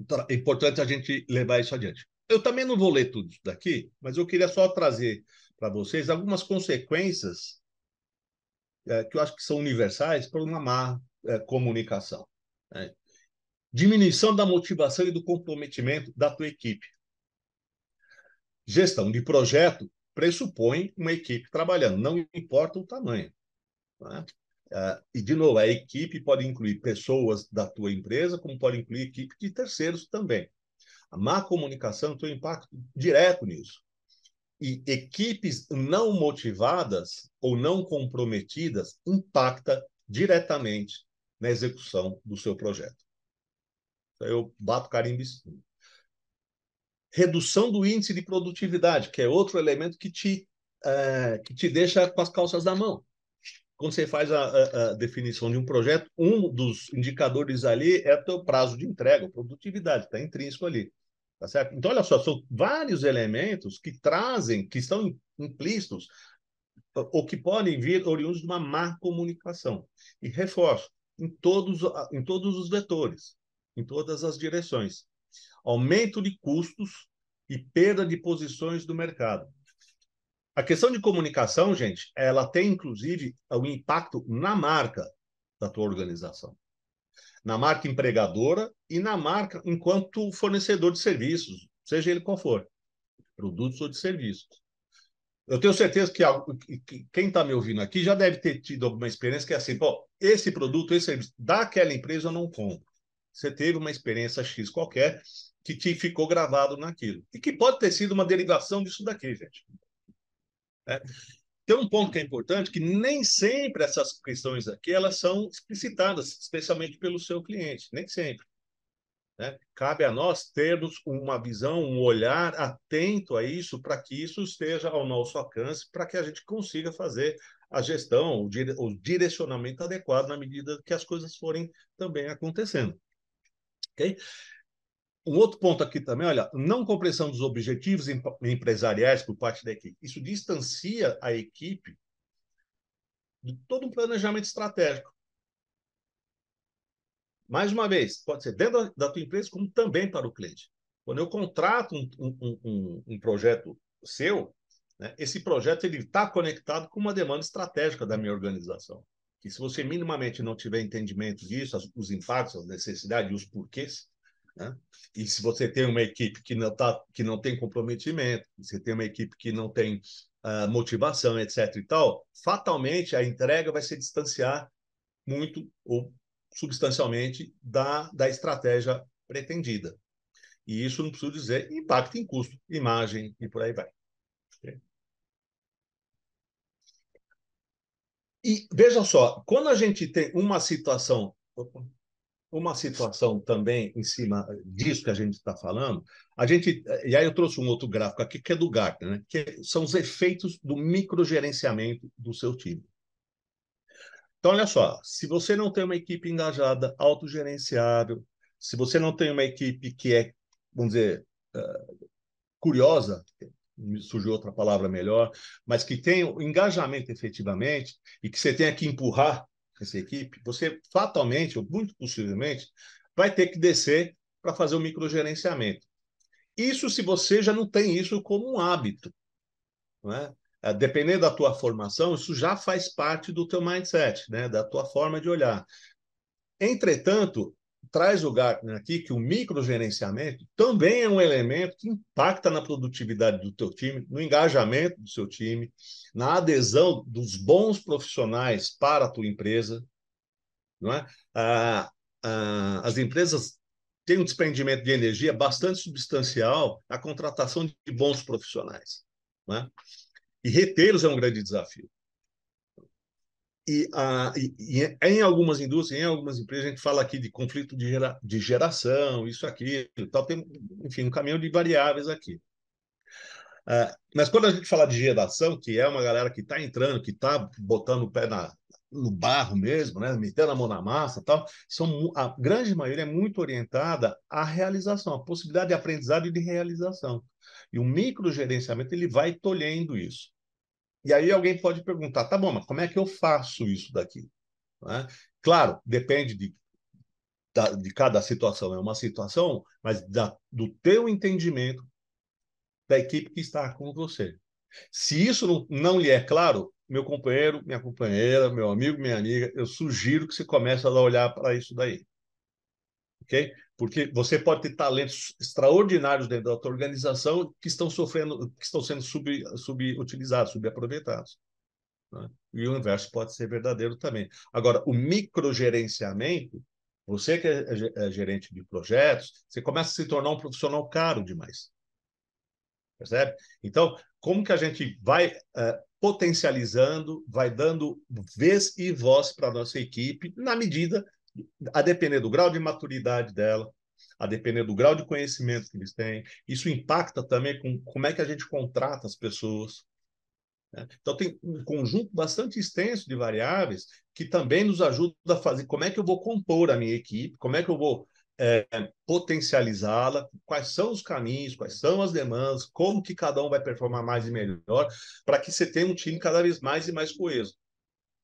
então, é importante a gente levar isso adiante. Eu também não vou ler tudo isso daqui, mas eu queria só trazer para vocês algumas consequências é, que eu acho que são universais para uma má é, comunicação. Né? Diminuição da motivação e do comprometimento da tua equipe. Gestão de projeto pressupõe uma equipe trabalhando, não importa o tamanho. Né? Uh, e, de novo, a equipe pode incluir pessoas da tua empresa, como pode incluir equipe de terceiros também. A má comunicação tem um impacto direto nisso. E equipes não motivadas ou não comprometidas impacta diretamente na execução do seu projeto. Então, eu bato carimbo Redução do índice de produtividade, que é outro elemento que te, é, que te deixa com as calças na mão quando você faz a, a, a, definição de um projeto, um dos indicadores ali é o teu prazo de entrega, produtividade, está intrínseco ali. Tá certo? Então, olha só, são vários elementos que trazem, que estão implícitos, ou que podem vir oriundos de uma má comunicação. E reforço, em todos, em todos os vetores, em todas as direções. Aumento de custos e perda de posições do mercado. A questão de comunicação, gente, ela tem inclusive um impacto na marca da tua organização, na marca empregadora e na marca enquanto fornecedor de serviços, seja ele qual for, produtos ou de serviços. Eu tenho certeza que, que quem está me ouvindo aqui já deve ter tido alguma experiência que é assim, bom, esse produto, esse serviço daquela empresa eu não compro. Você teve uma experiência X qualquer que te ficou gravado naquilo. E que pode ter sido uma derivação disso daqui, gente. Né? Tem um ponto que é importante, que nem sempre essas questões aqui elas são explicitadas, especialmente pelo seu cliente, nem sempre. Né? Cabe a nós termos uma visão, um olhar atento a isso, para que isso esteja ao nosso alcance, para que a gente consiga fazer a gestão, o, dire o direcionamento adequado na medida que as coisas forem também acontecendo. Okay? Um outro ponto aqui também, olha, não compreensão dos objetivos empresariais por parte da equipe. Isso distancia a equipe de todo um planejamento estratégico. Mais uma vez, pode ser dentro da tua empresa, como também para o cliente. Quando eu contrato um, um, um, um projeto seu, né, esse projeto ele está conectado com uma demanda estratégica da minha organização. E se você minimamente não tiver entendimento disso, as, os impactos, as necessidades e os porquês, né? E se você tem uma equipe que não, tá, que não tem comprometimento, você tem uma equipe que não tem uh, motivação, etc. e tal, fatalmente a entrega vai se distanciar muito ou substancialmente da, da estratégia pretendida. E isso, não preciso dizer, impacta em custo, imagem e por aí vai. E veja só, quando a gente tem uma situação. Opa uma situação também em cima disso que a gente está falando. A gente, eh, e aí eu trouxe um outro gráfico aqui que é do Gartner, né? que são os efeitos do microgerenciamento do seu time. Então, olha só, se você não tem uma equipe engajada, autogerenciável, se você não tem uma equipe que é, vamos dizer, eh, curiosa, me surgiu outra palavra melhor, mas que tem o engajamento efetivamente e que você tenha que empurrar essa equipe, você fatalmente, ou muito possivelmente, vai ter que descer para fazer o microgerenciamento. Isso se você já não tem isso como um hábito. Né? Dependendo da tua formação, isso já faz parte do teu mindset, né? da tua forma de olhar. Entretanto, traz o Gartner aqui que o microgerenciamento também é um elemento que impacta na produtividade do teu time, no engajamento do seu time, na adesão dos bons profissionais para a tua empresa. Não é? Ah, ah, as empresas têm um despendimento de energia bastante substancial na contratação de bons profissionais. Não é? E retê-los é um grande desafio. E, a, e, e, em algumas indústrias, em algumas empresas, a gente fala aqui de conflito de, gera, de geração, isso aqui, tal, tem, enfim, um caminho de variáveis aqui. Uh, mas quando a gente fala de geração, que é uma galera que está entrando, que está botando o pé na, no barro mesmo, né, metendo a mão na massa, tal, são a grande maioria é muito orientada à realização, à possibilidade de aprendizado e de realização. E o microgerenciamento ele vai tolhendo isso. E aí alguém pode perguntar, tá bom, mas como é que eu faço isso daqui? né Claro, depende de, de cada situação, é uma situação, mas da, do teu entendimento da equipe que está com você. Se isso não, não lhe é claro, meu companheiro, minha companheira, meu amigo, minha amiga, eu sugiro que você comece a olhar para isso daí ok? Porque você pode ter talentos extraordinários dentro da sua organização que estão sofrendo, que estão sendo sub, subutilizados, subaproveitados. Né? E o inverso pode ser verdadeiro também. Agora, o microgerenciamento, você que é, é, é gerente de projetos, você começa a se tornar um profissional caro demais. Percebe? Então, como que a gente vai uh, potencializando, vai dando vez e voz para a nossa equipe, na medida a depender do grau de maturidade dela, a depender do grau de conhecimento que eles têm. Isso impacta também com como é que a gente contrata as pessoas. Né? Então, tem um conjunto bastante extenso de variáveis que também nos ajuda a fazer como é que eu vou compor a minha equipe, como é que eu vou é, potencializá-la, quais são os caminhos, quais são as demandas, como que cada um vai performar mais e melhor, para que você tenha um time cada vez mais e mais coeso.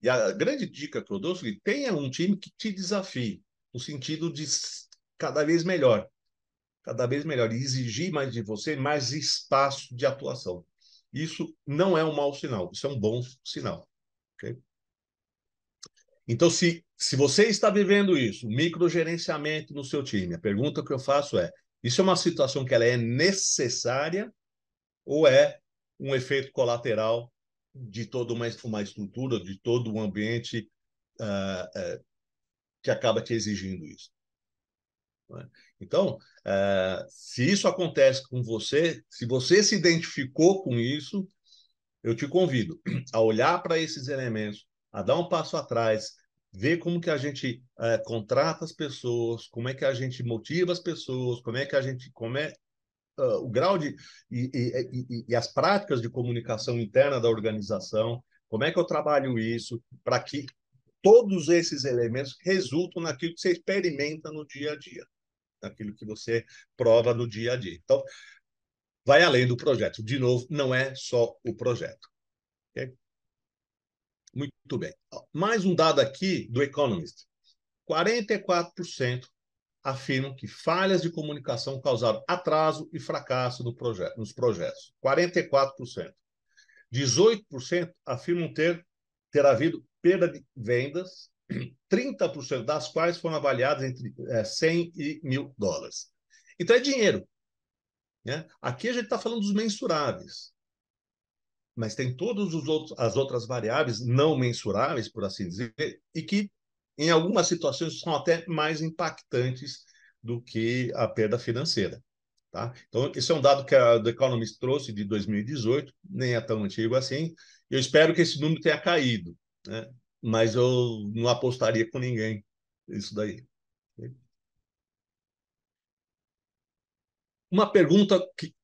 E a grande dica que eu dou é que tenha um time que te desafie, no sentido de cada vez melhor, cada vez melhor, e exigir mais de você mais espaço de atuação. Isso não é um mau sinal, isso é um bom sinal. Okay? Então, se, se você está vivendo isso, microgerenciamento no seu time, a pergunta que eu faço é: isso é uma situação que ela é necessária ou é um efeito colateral de toda uma, uma estrutura, de todo um ambiente uh, uh, que acaba te exigindo isso. Né? Então, uh, se isso acontece com você, se você se identificou com isso, eu te convido a olhar para esses elementos, a dar um passo atrás, ver como que a gente eh, contrata as pessoas, como é que a gente motiva as pessoas, como é que a gente come é uh, o grau de e, e, e, as práticas de comunicação interna da organização, como é que eu trabalho isso para que todos esses elementos resultam naquilo que você experimenta no dia a dia, naquilo que você prova no dia a dia. Então, vai além do projeto. De novo, não é só o projeto. Okay? Muito bem. Mais um dado aqui do Economist. 44% afirmam que falhas de comunicação causaram atraso e fracasso no projeto, nos projetos, 44%. 18% afirmam ter, ter havido perda de vendas, 30% das quais foram avaliadas entre é, 100 e 1.000 dólares. Então é dinheiro. Né? Aqui a gente está falando dos mensuráveis. Mas tem todas as outras variáveis não mensuráveis, por assim dizer, e que em algumas situações, são até mais impactantes do que a perda financeira. Tá? Então, esse é um dado que a The Economist trouxe de 2018, nem é tão antigo assim. Eu espero que esse número tenha caído, né? mas eu não apostaria com ninguém isso daí. Uma pergunta que,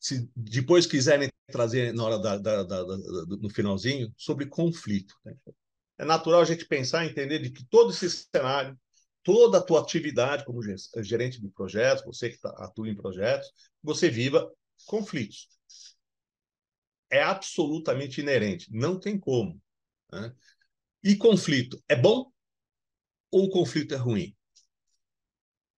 se depois quiserem trazer na hora da, da, da, da no finalzinho, sobre conflito. Né? é natural a gente pensar e entender de que todo esse cenário, toda a tua atividade como gerente de projetos, você que tá, atua em projetos, você viva conflitos. É absolutamente inerente, não tem como. Né? E conflito é bom ou conflito é ruim?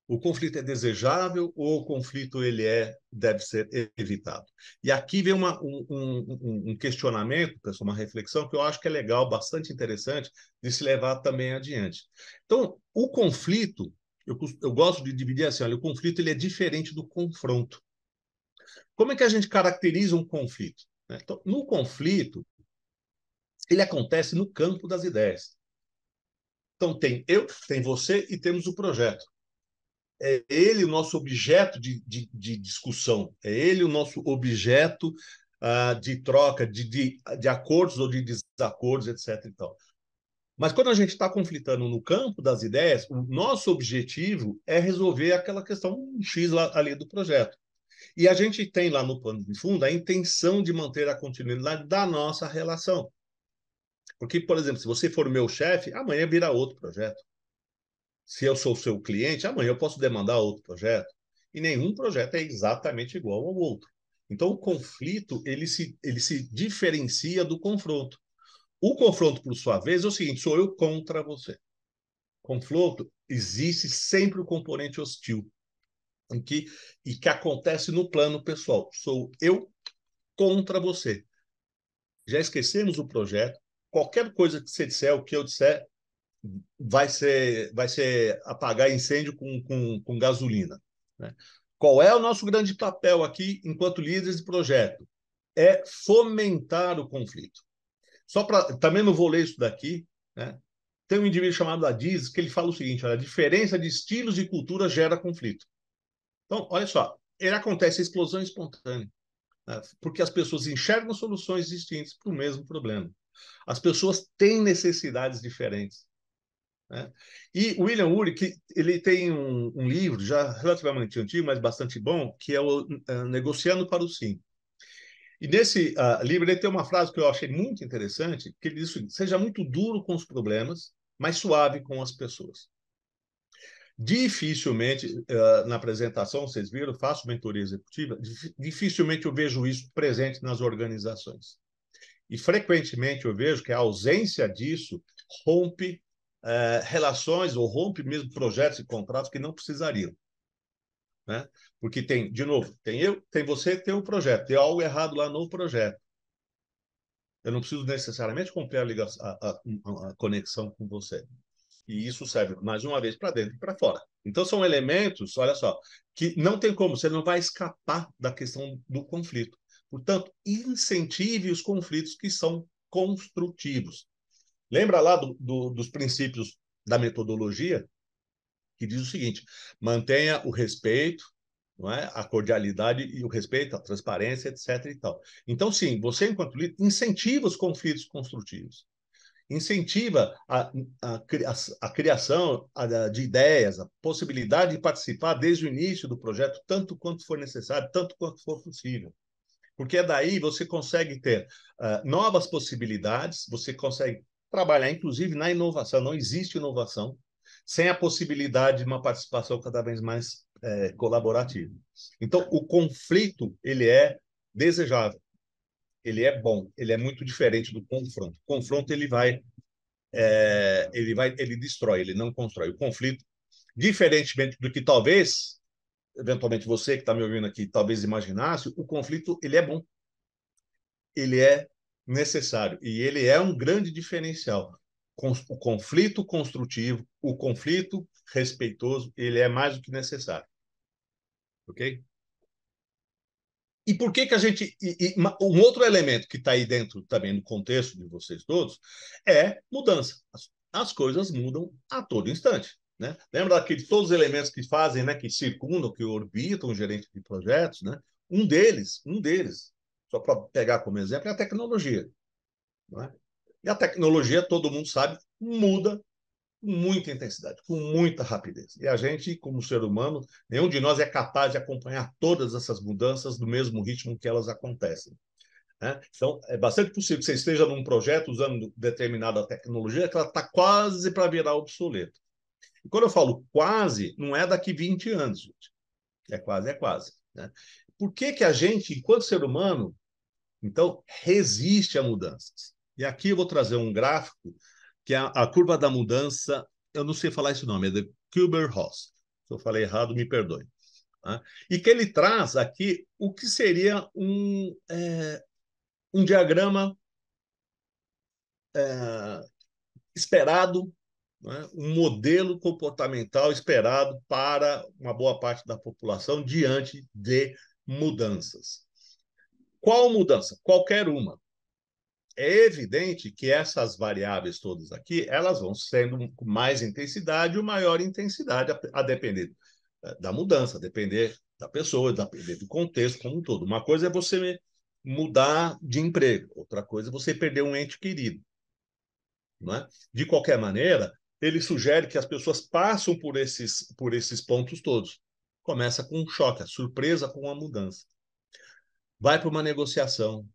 O conflito é desejável ou o conflito ele é deve ser evitado? E aqui vem uma, um, um, um questionamento, pessoal, uma reflexão que eu acho que é legal, bastante interessante de se levar também adiante. Então, o conflito, eu, eu gosto de dividir assim, olha, o conflito ele é diferente do confronto. Como é que a gente caracteriza um conflito? Né? Então, no conflito, ele acontece no campo das ideias. Então, tem eu, tem você e temos o projeto é ele o nosso objeto de, de, de discussão, é ele o nosso objeto uh, de troca, de, de, de, acordos ou de desacordos, etc. Mas quando a gente está conflitando no campo das ideias, o nosso objetivo é resolver aquela questão X lá, ali do projeto. E a gente tem lá no plano de fundo a intenção de manter a continuidade da nossa relação. Porque, por exemplo, se você for meu chefe, amanhã virá outro projeto. Se eu sou seu cliente, amanhã eu posso demandar outro projeto. E nenhum projeto é exatamente igual ao outro. Então, o conflito ele se, ele se diferencia do confronto. O confronto, por sua vez, é o seguinte: sou eu contra você. Confronto existe sempre o componente hostil, em que, e que acontece no plano pessoal. Sou eu contra você. Já esquecemos o projeto. Qualquer coisa que você disser, o que eu disser, vai ser, vai ser apagar incêndio com, com, com gasolina. Né? Qual é o nosso grande papel aqui, enquanto líderes de projeto? É fomentar o conflito. Só para. Também não vou ler isso daqui. Né? Tem um indivíduo chamado Adiz que ele fala o seguinte: olha, a diferença de estilos e culturas gera conflito. Então, olha só, ele acontece a explosão espontânea, né? porque as pessoas enxergam soluções distintas para o mesmo problema. As pessoas têm necessidades diferentes. Né? E William que ele tem um, um, livro já relativamente antigo, mas bastante bom, que é o uh, Negociando para o Sim. E nesse uh, livro ele tem uma frase que eu achei muito interessante, que ele diz o seja muito duro com os problemas, mas suave com as pessoas. Dificilmente, uh, na apresentação, vocês viram, faço mentoria executiva, dificilmente eu vejo isso presente nas organizações. E frequentemente eu vejo que a ausência disso rompe é, relações ou rompe mesmo projetos e contratos que não precisariam. Né? Porque tem, de novo, tem eu, tem você, tem o um projeto, tem algo errado lá no projeto. Eu não preciso necessariamente cumprir a, ligação, a, a, a conexão com você. E isso serve mais uma vez para dentro e para fora. Então são elementos, olha só, que não tem como, você não vai escapar da questão do conflito. Portanto, incentive os conflitos que são construtivos. Lembra lá do, do, dos princípios da metodologia? Que diz o seguinte: mantenha o respeito, não é? a cordialidade e o respeito, a transparência, etc. E tal. Então, sim, você, enquanto líder, incentiva os conflitos construtivos, incentiva a, a, a criação de ideias, a possibilidade de participar desde o início do projeto, tanto quanto for necessário, tanto quanto for possível. Porque é daí você consegue ter uh, novas possibilidades, você consegue trabalhar, inclusive, na inovação. Não existe inovação sem a possibilidade de uma participação cada vez mais é, colaborativa. Então, o conflito ele é desejável, ele é bom, ele é muito diferente do confronto. O confronto ele vai, é, ele vai, ele destrói, ele não constrói. O conflito, diferentemente do que talvez eventualmente você que está me ouvindo aqui talvez imaginasse, o conflito ele é bom, ele é necessário. E ele é um grande diferencial. O conflito construtivo, o conflito respeitoso, ele é mais do que necessário. Ok? E por que que a gente. E, e, um outro elemento que está aí dentro também tá no contexto de vocês todos é mudança. As, as, coisas mudam a todo instante. Né? Lembra daqueles todos os elementos que fazem, né, que circundam, que orbitam o gerente de projetos, né? Um deles, um deles só para pegar como exemplo, é a tecnologia. É? E a tecnologia, todo mundo sabe, muda com muita intensidade, com muita rapidez. E a gente, como ser humano, nenhum de nós é capaz de acompanhar todas essas mudanças no mesmo ritmo que elas acontecem. Né? Então, é bastante possível que você esteja num projeto usando determinada tecnologia que ela está quase para virar obsoleta. E quando eu falo quase, não é daqui 20 anos. Gente. É quase, é quase. Né? por que, que a gente, enquanto ser humano, então, resiste a mudanças? E aqui eu vou trazer um gráfico que é a, a curva da mudança, eu não sei falar esse nome, é de Kuber-Ross. Se eu falei errado, me perdoe. Tá? E que ele traz aqui o que seria um, é, um diagrama é, esperado, né? um modelo comportamental esperado para uma boa parte da população diante de mudanças. Qual mudança? Qualquer uma. É evidente que essas variáveis todas aqui, elas vão sendo com mais intensidade ou maior intensidade, a, a depender eh, da mudança, a depender da pessoa, a depender do contexto como um todo. Uma coisa é você mudar de emprego, outra coisa é você perder um ente querido. É? De qualquer maneira, ele sugere que as pessoas passam por esses, por esses pontos todos começa com um choque, a surpresa com a mudança. Vai para uma negociação,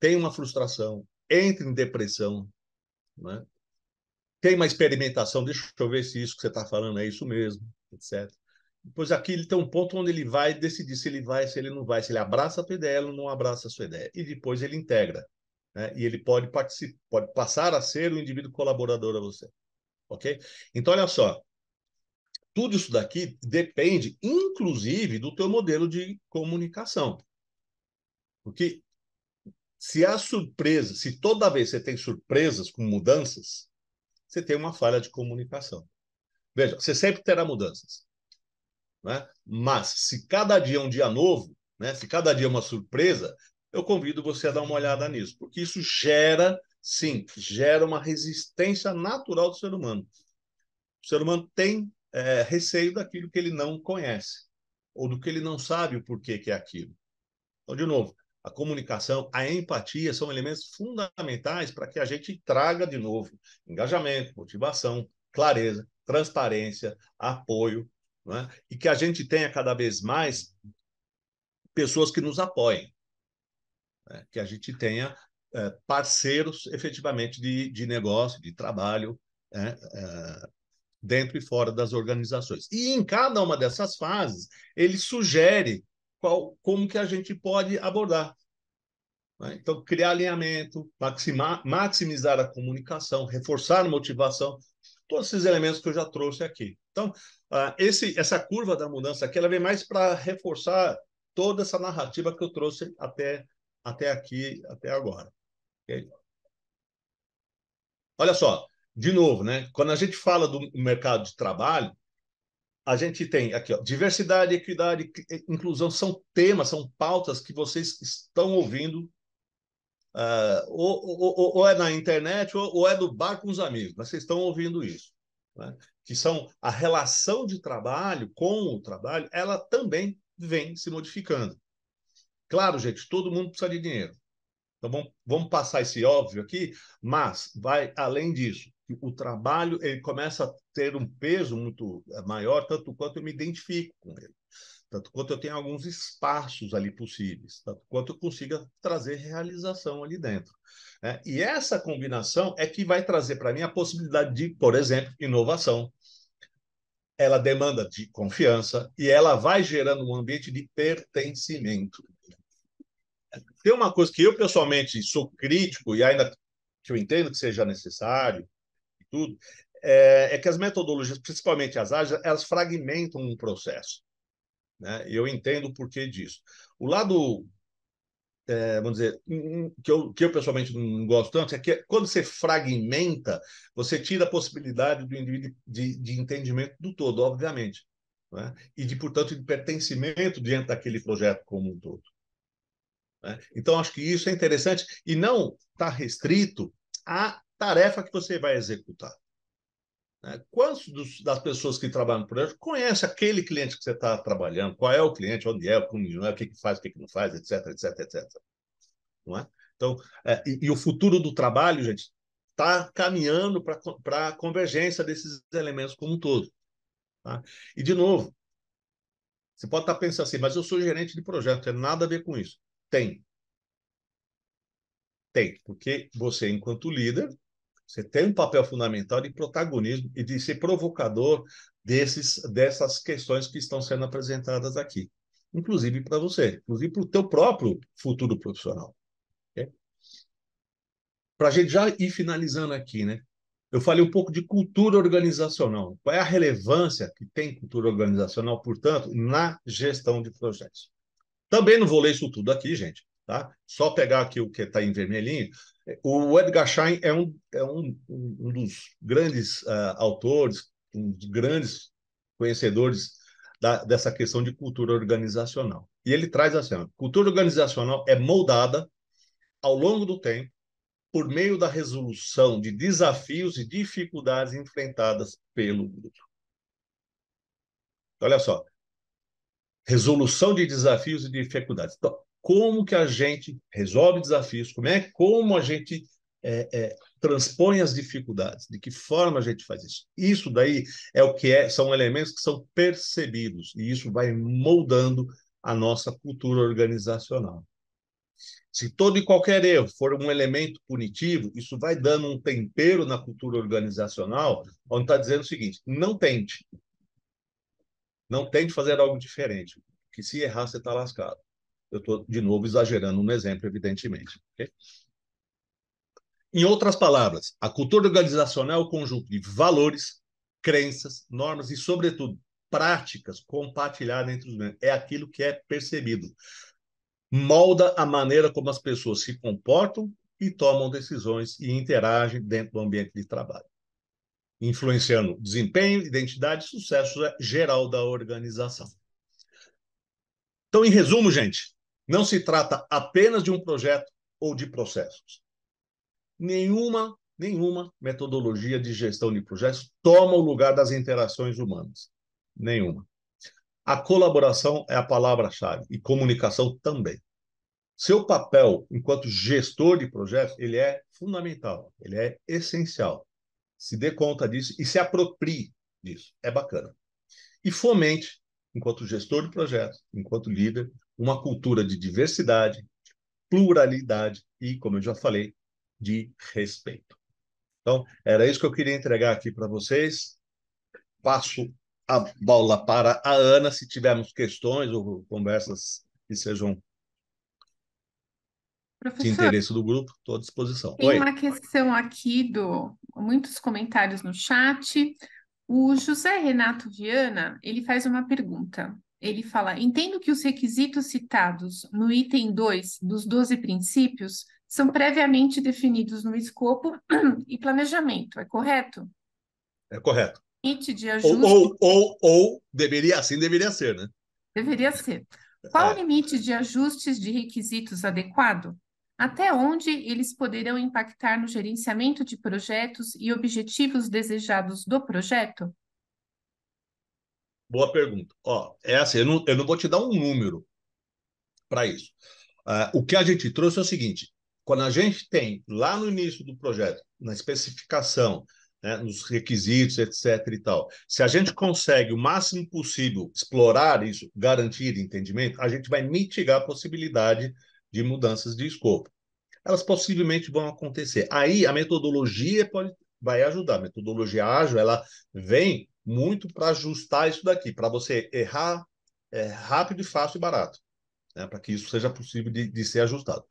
tem uma frustração, entra em depressão, né? tem uma experimentação, deixa eu ver se isso que você está falando é isso mesmo, etc. Depois aqui ele tem um ponto onde ele vai decidir se ele vai, se ele não vai, se ele abraça a tua ideia ou não abraça a sua ideia. E depois ele integra. Né? E ele pode participar, pode passar a ser o um indivíduo colaborador a você. Ok? Então, olha só tudo isso daqui depende, inclusive, do teu modelo de comunicação. Porque se há surpresa, se toda vez você tem surpresas com mudanças, você tem uma falha de comunicação. Veja, você sempre terá mudanças. Né? Mas se cada dia é um dia novo, né? se cada dia é uma surpresa, eu convido você a dar uma olhada nisso, porque isso gera, sim, gera uma resistência natural do ser humano. O ser humano tem é, receio daquilo que ele não conhece ou do que ele não sabe o porquê que é aquilo. Então, de novo, a comunicação, a empatia são elementos fundamentais para que a gente traga de novo engajamento, motivação, clareza, transparência, apoio, né? e que a gente tenha cada vez mais pessoas que nos apoiem, né? que a gente tenha é, parceiros efetivamente de, de negócio, de trabalho, né? é, dentro e fora das organizações. E em cada uma dessas fases, ele sugere qual, como que a gente pode abordar. Né? Então, criar alinhamento, maximar, maximizar a comunicação, reforçar a motivação, todos esses elementos que eu já trouxe aqui. Então, uh, esse, essa curva da mudança aqui, ela vem mais para reforçar toda essa narrativa que eu trouxe até, até aqui, até agora. Okay? Olha só, de novo, né? Quando a gente fala do mercado de trabalho, a gente tem aqui, ó, diversidade, equidade, eh, inclusão são temas, são pautas que vocês estão ouvindo uh, ou, ou, ou, é na internet ou, ou, é do bar com os amigos, mas vocês estão ouvindo isso, né? que são a relação de trabalho com o trabalho, ela também vem se modificando. Claro, gente, todo mundo precisa de dinheiro. Então vamos, vamos passar esse óbvio aqui, mas vai além disso o trabalho ele começa a ter um peso muito maior, tanto quanto eu me identifico com ele, tanto quanto eu tenho alguns espaços ali possíveis, tanto quanto eu consiga trazer realização ali dentro. Né? E essa combinação é que vai trazer para mim a possibilidade de, por exemplo, inovação. Ela demanda de confiança e ela vai gerando um ambiente de pertencimento. Tem uma coisa que eu pessoalmente sou crítico e ainda que eu entendo que seja necessário, tudo, é, é que as metodologias, principalmente as ágeis, elas fragmentam um processo. Né? Eu entendo o porquê disso. O lado, é, vamos dizer, que eu, que eu pessoalmente não gosto tanto, é que quando você fragmenta, você tira a possibilidade do indivíduo de, de entendimento do todo, obviamente. Né? e de, portanto, de pertencimento diante daquele projeto como um todo. Né? Então, acho que isso é interessante e não está restrito a tarefa que você vai executar. Né? das pessoas que trabalham no projeto conhece aquele cliente que você está trabalhando? Qual é o cliente? Onde é? Como não é? O que, que faz? O que, que não faz? Etc, etc, etc. Não é? Então, é, e, e o futuro do trabalho, gente, está caminhando para a convergência desses elementos como um todo. Tá? E, de novo, você pode estar tá pensando assim, mas eu sou gerente de projeto, tem nada a ver com isso. Tem. Tem, porque você, enquanto líder, você tem um papel fundamental de protagonismo e de ser provocador desses, dessas questões que estão sendo apresentadas aqui, inclusive para você, inclusive para o teu próprio futuro profissional. Okay? Para a gente já ir finalizando aqui, né? Eu falei um pouco de cultura organizacional. Qual é a relevância que tem cultura organizacional, portanto, na gestão de projetos? Também não vou ler isso tudo aqui, gente. Tá? Só pegar aqui o que está em vermelhinho. O Edgar Schein é um, é um, um dos grandes uh, autores, um dos grandes conhecedores da, dessa questão de cultura organizacional. E ele traz assim: cultura organizacional é moldada ao longo do tempo por meio da resolução de desafios e dificuldades enfrentadas pelo grupo. Olha só, resolução de desafios e dificuldades. Então, como que a gente resolve desafios, como é como a gente é, é, transpõe as dificuldades, de que forma a gente faz isso. Isso daí é o que é, são elementos que são percebidos e isso vai moldando a nossa cultura organizacional. Se todo e qualquer erro for um elemento punitivo, isso vai dando um tempero na cultura organizacional, onde está dizendo o seguinte: não tente. Não tente fazer algo diferente, que se errar, você está lascado. Eu estou, de novo, exagerando no exemplo, evidentemente. Okay? Em outras palavras, a cultura organizacional é o conjunto de valores, crenças, normas e, sobretudo, práticas compartilhadas entre os membros. É aquilo que é percebido. Molda a maneira como as pessoas se comportam e tomam decisões e interagem dentro do ambiente de trabalho, influenciando desempenho, identidade e sucesso geral da organização. Então, em resumo, gente, não se trata apenas de um projeto ou de processos. Nenhuma, nenhuma metodologia de gestão de projetos toma o lugar das interações humanas. Nenhuma. A colaboração é a palavra-chave e comunicação também. Seu papel enquanto gestor de projetos, ele é fundamental, ele é essencial. Se dê conta disso e se aproprie disso. É bacana. E fomente enquanto gestor de projetos, enquanto líder, uma cultura de diversidade, pluralidade e, como eu já falei, de respeito. Então, era isso que eu queria entregar aqui para vocês. Passo a bola para a Ana, se tivermos questões ou conversas que sejam Professor, de interesse do grupo, estou à disposição. Tem Oi. uma questão aqui do muitos comentários no chat. O José Renato Viana, ele faz uma pergunta. Ele fala: "Entendo que os requisitos citados no item 2 dos 12 princípios são previamente definidos no escopo *clears throat* e planejamento, é correto?" É correto. Ou, ou, ou, ou, deveria, assim deveria ser, né? Deveria ser. Qual é. o limite de ajustes de requisitos adequado? até onde eles poderão impactar no gerenciamento de projetos e objetivos desejados do projeto? Boa pergunta. Ó, é assim, eu não, eu não vou te dar um número para isso. Uh, o que a gente trouxe é o seguinte: quando a gente tem lá no início do projeto, na especificação, né, nos requisitos, etc. e tal, se a gente consegue o máximo possível explorar isso, garantir entendimento, a gente vai mitigar a possibilidade de de mudanças de escopo. Elas possivelmente vão acontecer. Aí a metodologia pode, vai ajudar. A metodologia ágil ela vem muito para ajustar isso daqui, para você errar é, rápido, fácil e barato, né? para que isso seja possível de, de ser ajustado.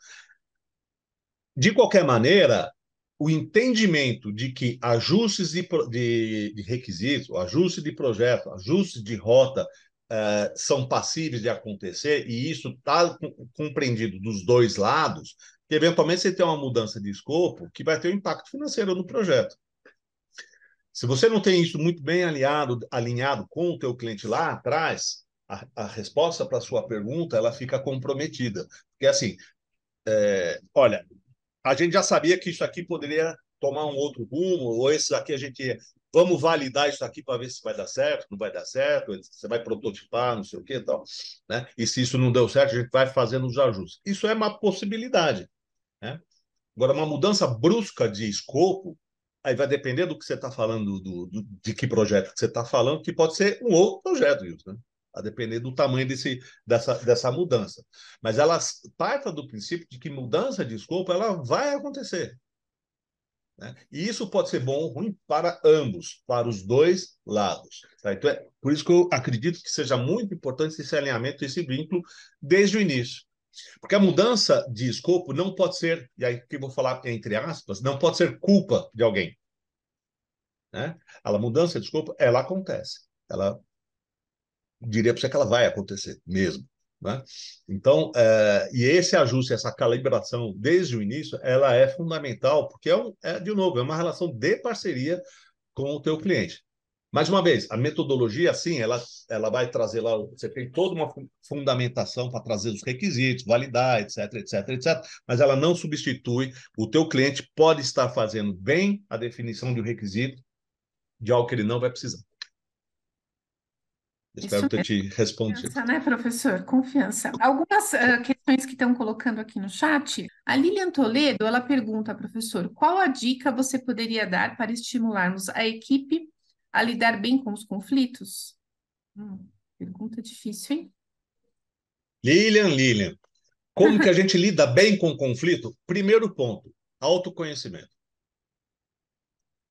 De qualquer maneira, o entendimento de que ajustes de, de, de requisitos, ajuste de projeto, ajuste de rota eh, são passíveis de acontecer, e isso está compreendido dos dois lados, que eventualmente você tem uma mudança de escopo que vai ter um impacto financeiro no projeto. Se você não tem isso muito bem aliado, alinhado com o teu cliente lá atrás, a, a resposta para a sua pergunta ela fica comprometida. Porque assim, é, olha, a gente já sabia que isso aqui poderia tomar um outro rumo, ou esse daqui a gente vamos validar isso aqui para ver se vai dar certo, não vai dar certo, você vai prototipar, não sei o que e tal. Né? E se isso não deu certo, a gente vai fazendo os ajustes. Isso é uma possibilidade. Né? Agora, uma mudança brusca de escopo, aí vai depender do que você está falando, do, do, de que projeto que você está falando, que pode ser um outro projeto, Wilson, né? a depender do tamanho desse, dessa, dessa mudança. Mas ela parta do princípio de que mudança de escopo ela vai acontecer. Né? E isso pode ser bom ou ruim para ambos, para os dois lados. Tá? Então, é por isso que eu acredito que seja muito importante esse alinhamento, esse vínculo, desde o início. Porque a mudança de escopo não pode ser, e aí que eu vou falar entre aspas, não pode ser culpa de alguém. Né? A mudança de escopo, ela acontece. Ela diria para você que ela vai acontecer mesmo. Né? Então, é, e esse ajuste, essa calibração desde o início, ela é fundamental, porque é, um, é, de novo, é uma relação de parceria com o teu cliente. Mais uma vez, a metodologia, sim, ela, ela vai trazer lá, você tem toda uma fundamentação para trazer os requisitos, validar, etc, etc, etc, mas ela não substitui, o teu cliente pode estar fazendo bem a definição de um requisito de algo que ele não vai precisar. Espero ter te respondido. Confiança, né, professor? Confiança. Algumas uh, questões que estão colocando aqui no chat. A Lilian Toledo, ela pergunta, professor, qual a dica você poderia dar para estimularmos a equipe a lidar bem com os conflitos? Hum, pergunta difícil, hein? Lilian, Lilian, como que a *laughs* gente lida bem com o conflito? Primeiro ponto, autoconhecimento.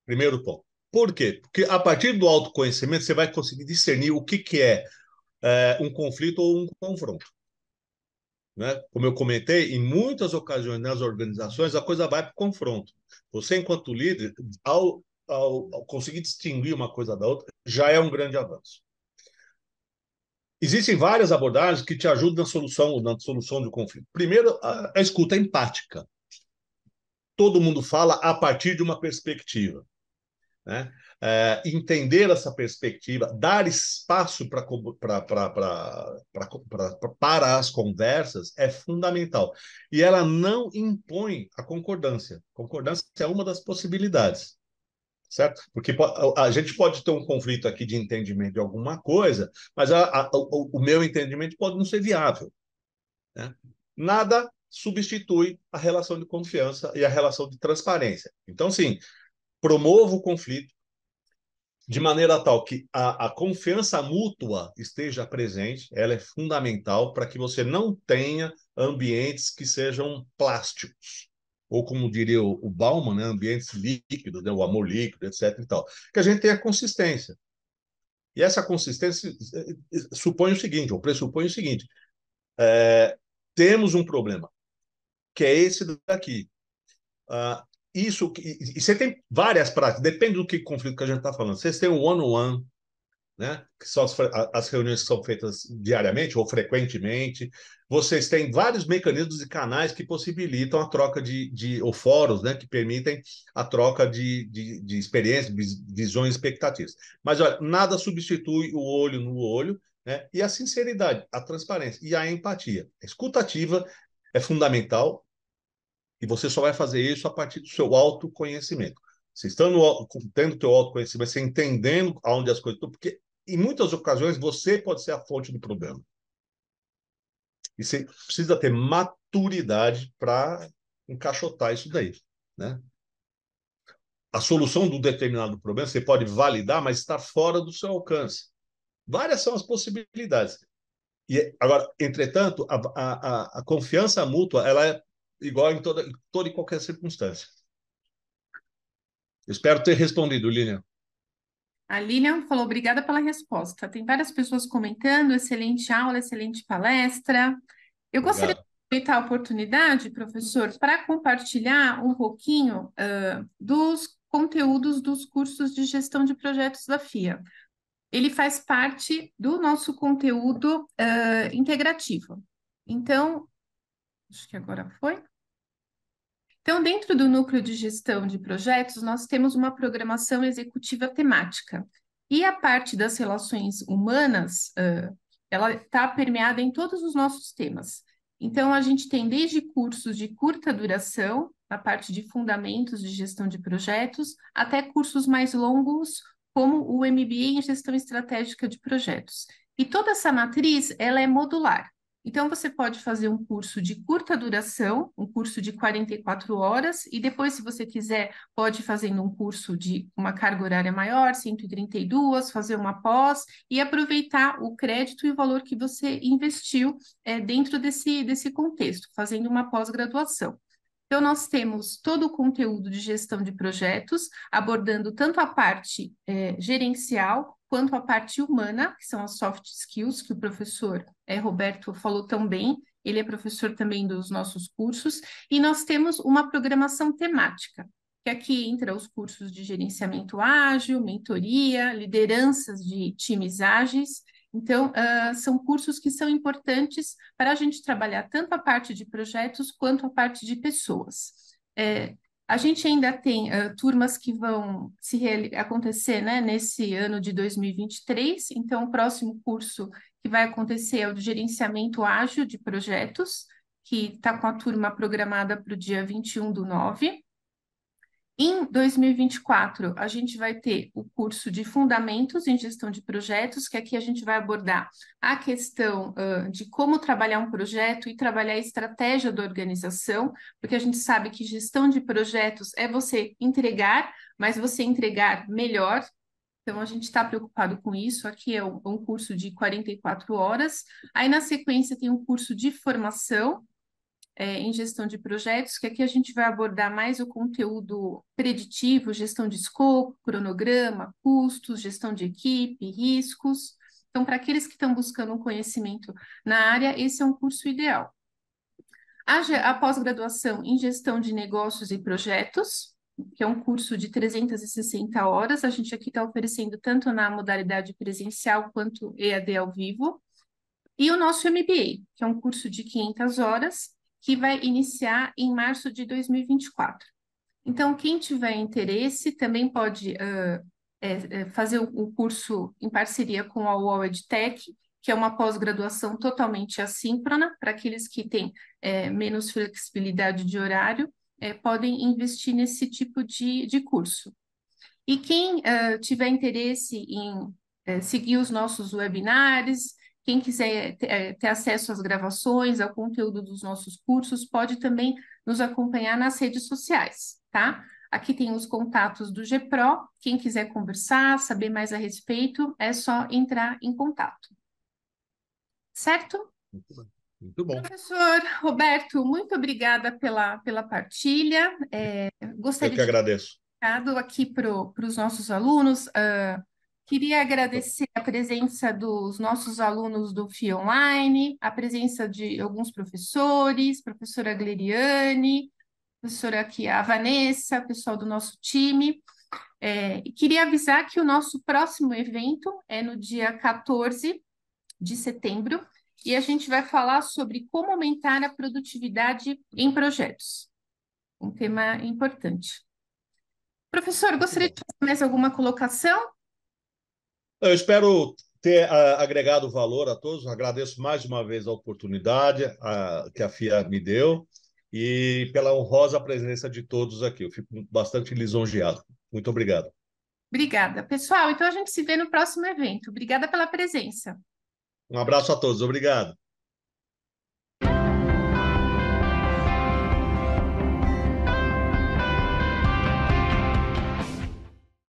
Primeiro ponto. Por quê? Porque a partir do autoconhecimento você vai conseguir discernir o que, que é, é um conflito ou um confronto. Né? Como eu comentei, em muitas ocasiões nas organizações a coisa vai para o confronto. Você, enquanto líder, ao, ao, ao conseguir distinguir uma coisa da outra, já é um grande avanço. Existem várias abordagens que te ajudam na solução, na solução do conflito. Primeiro, a, a escuta empática. Todo mundo fala a partir de uma perspectiva. Né? É, entender essa perspectiva, dar espaço pra, pra, pra, pra, para as conversas é fundamental. E ela não impõe a concordância. Concordância é uma das possibilidades, certo? Porque a gente pode ter um conflito aqui de entendimento de alguma coisa, mas a, a, o, o, meu entendimento pode não ser viável. Né? Nada substitui a relação de confiança e a relação de transparência. Então, sim, promova o conflito, de maneira tal que a, a confiança mútua esteja presente, ela é fundamental para que você não tenha ambientes que sejam plásticos ou como diria o, o Bauman, né, ambientes líquidos, né, o amor líquido, etc. E tal, que a gente tenha consistência. E essa consistência eh, eh, eh, supõe o seguinte, ou pressupõe o seguinte: é, temos um problema, que é esse daqui. Ah, isso. que e, você tem várias práticas, depende do que conflito que a gente está falando. Vocês têm o one-on-one, -on -one, né? que são as, as, reuniões que são feitas diariamente ou frequentemente. Vocês têm vários mecanismos e canais que possibilitam a troca de, de ou fóruns, né? que permitem a troca de, de, de experiências, visões, expectativas. Mas olha, nada substitui o olho no olho. Né? E a sinceridade, a transparência e a empatia. A escutativa é fundamental e você só vai fazer isso a partir do seu autoconhecimento. Se estando tendo teu autoconhecimento, você entendendo aonde as coisas estão, porque em muitas ocasiões você pode ser a fonte do problema. E você precisa ter maturidade para encaixotar isso daí, né? A solução de um determinado problema você pode validar, mas está fora do seu alcance. Várias são as possibilidades. E agora, entretanto, a, a, a, confiança mútua ela é igual em toda, em toda e qualquer circunstância. Espero ter respondido, Lilian. A Lilian falou obrigada pela resposta. Tem várias pessoas comentando, excelente aula, excelente palestra. Eu Obrigado. gostaria de aproveitar a oportunidade, professor, para compartilhar um pouquinho uh, dos conteúdos dos cursos de gestão de projetos da FIA. Ele faz parte do nosso conteúdo uh, integrativo. Então, Acho que agora foi. Então, dentro do núcleo de gestão de projetos, nós temos uma programação executiva temática. E a parte das relações humanas, uh, ela está permeada em todos os nossos temas. Então, a gente tem desde cursos de curta duração, na parte de fundamentos de gestão de projetos, até cursos mais longos, como o MBA em Gestão Estratégica de Projetos. E toda essa matriz, ela é modular. Então, você pode fazer um curso de curta duração, um curso de 44 horas, e depois, se você quiser, pode ir fazendo um curso de uma carga horária maior, 132, fazer uma pós, e aproveitar o crédito e o valor que você investiu é, dentro desse, desse contexto, fazendo uma pós-graduação. Então, nós temos todo o conteúdo de gestão de projetos, abordando tanto a parte é, gerencial quanto à parte humana, que são as soft skills, que o professor é, Roberto falou tão bem, ele é professor também dos nossos cursos, e nós temos uma programação temática, que aqui entra os cursos de gerenciamento ágil, mentoria, lideranças de times ágeis. Então, uh, são cursos que são importantes para a gente trabalhar tanto a parte de projetos quanto a parte de pessoas. É, a gente ainda tem uh, turmas que vão se acontecer né, nesse ano de 2023, então o próximo curso que vai acontecer é o de gerenciamento ágil de projetos, que está com a turma programada para o dia 21 do 9. Em 2024, a gente vai ter o curso de Fundamentos em Gestão de Projetos, que aqui a gente vai abordar a questão uh, de como trabalhar um projeto e trabalhar a estratégia da organização, porque a gente sabe que gestão de projetos é você entregar, mas você entregar melhor. Então, a gente está preocupado com isso. Aqui é um, é um curso de 44 horas. Aí, na sequência, tem um curso de formação, é, em gestão de projetos, que aqui a gente vai abordar mais o conteúdo preditivo, gestão de escopo, cronograma, custos, gestão de equipe, riscos. Então, para aqueles que estão buscando um conhecimento na área, esse é um curso ideal. A, a pós-graduação em gestão de negócios e projetos, que é um curso de 360 horas, a gente aqui está oferecendo tanto na modalidade presencial quanto EAD ao vivo. E o nosso MBA, que é um curso de 500 horas, que vai iniciar em março de 2024. Então, quem tiver interesse também pode uh, é, fazer um curso em parceria com a UOL EdTech, que é uma pós-graduação totalmente assíncrona, para aqueles que têm é, menos flexibilidade de horário, é, podem investir nesse tipo de, de curso. E quem uh, tiver interesse em é, seguir os nossos webinars, quem quiser eh, ter acesso às gravações, ao conteúdo dos nossos cursos, pode também nos acompanhar nas redes sociais, tá? Aqui tem os contatos do GPRO. Quem quiser conversar, saber mais a respeito, é só entrar em contato. Certo? Muito bom. Professor Roberto, muito obrigada pela, pela partilha. É, gostaria Eu que agradeço. De aqui para os nossos alunos. Uh, Queria agradecer a presença dos nossos alunos do Fio Online, a presença de alguns professores, professora Gleriane, professora aqui, a Vanessa, pessoal do nosso time. É, queria avisar que o nosso próximo evento é no dia 14 de setembro e a gente vai falar sobre como aumentar a produtividade em projetos. Um tema importante. Professor, gostaria de fazer mais alguma colocação? Eu espero ter uh, agregado valor a todos. Agradeço mais uma vez a oportunidade uh, que a FIA me deu e pela honrosa presença de todos aqui. Eu fico bastante lisonjeado. Muito obrigado. Obrigada. Pessoal, então a gente se vê no próximo evento. Obrigada pela presença. Um abraço a todos. Obrigado.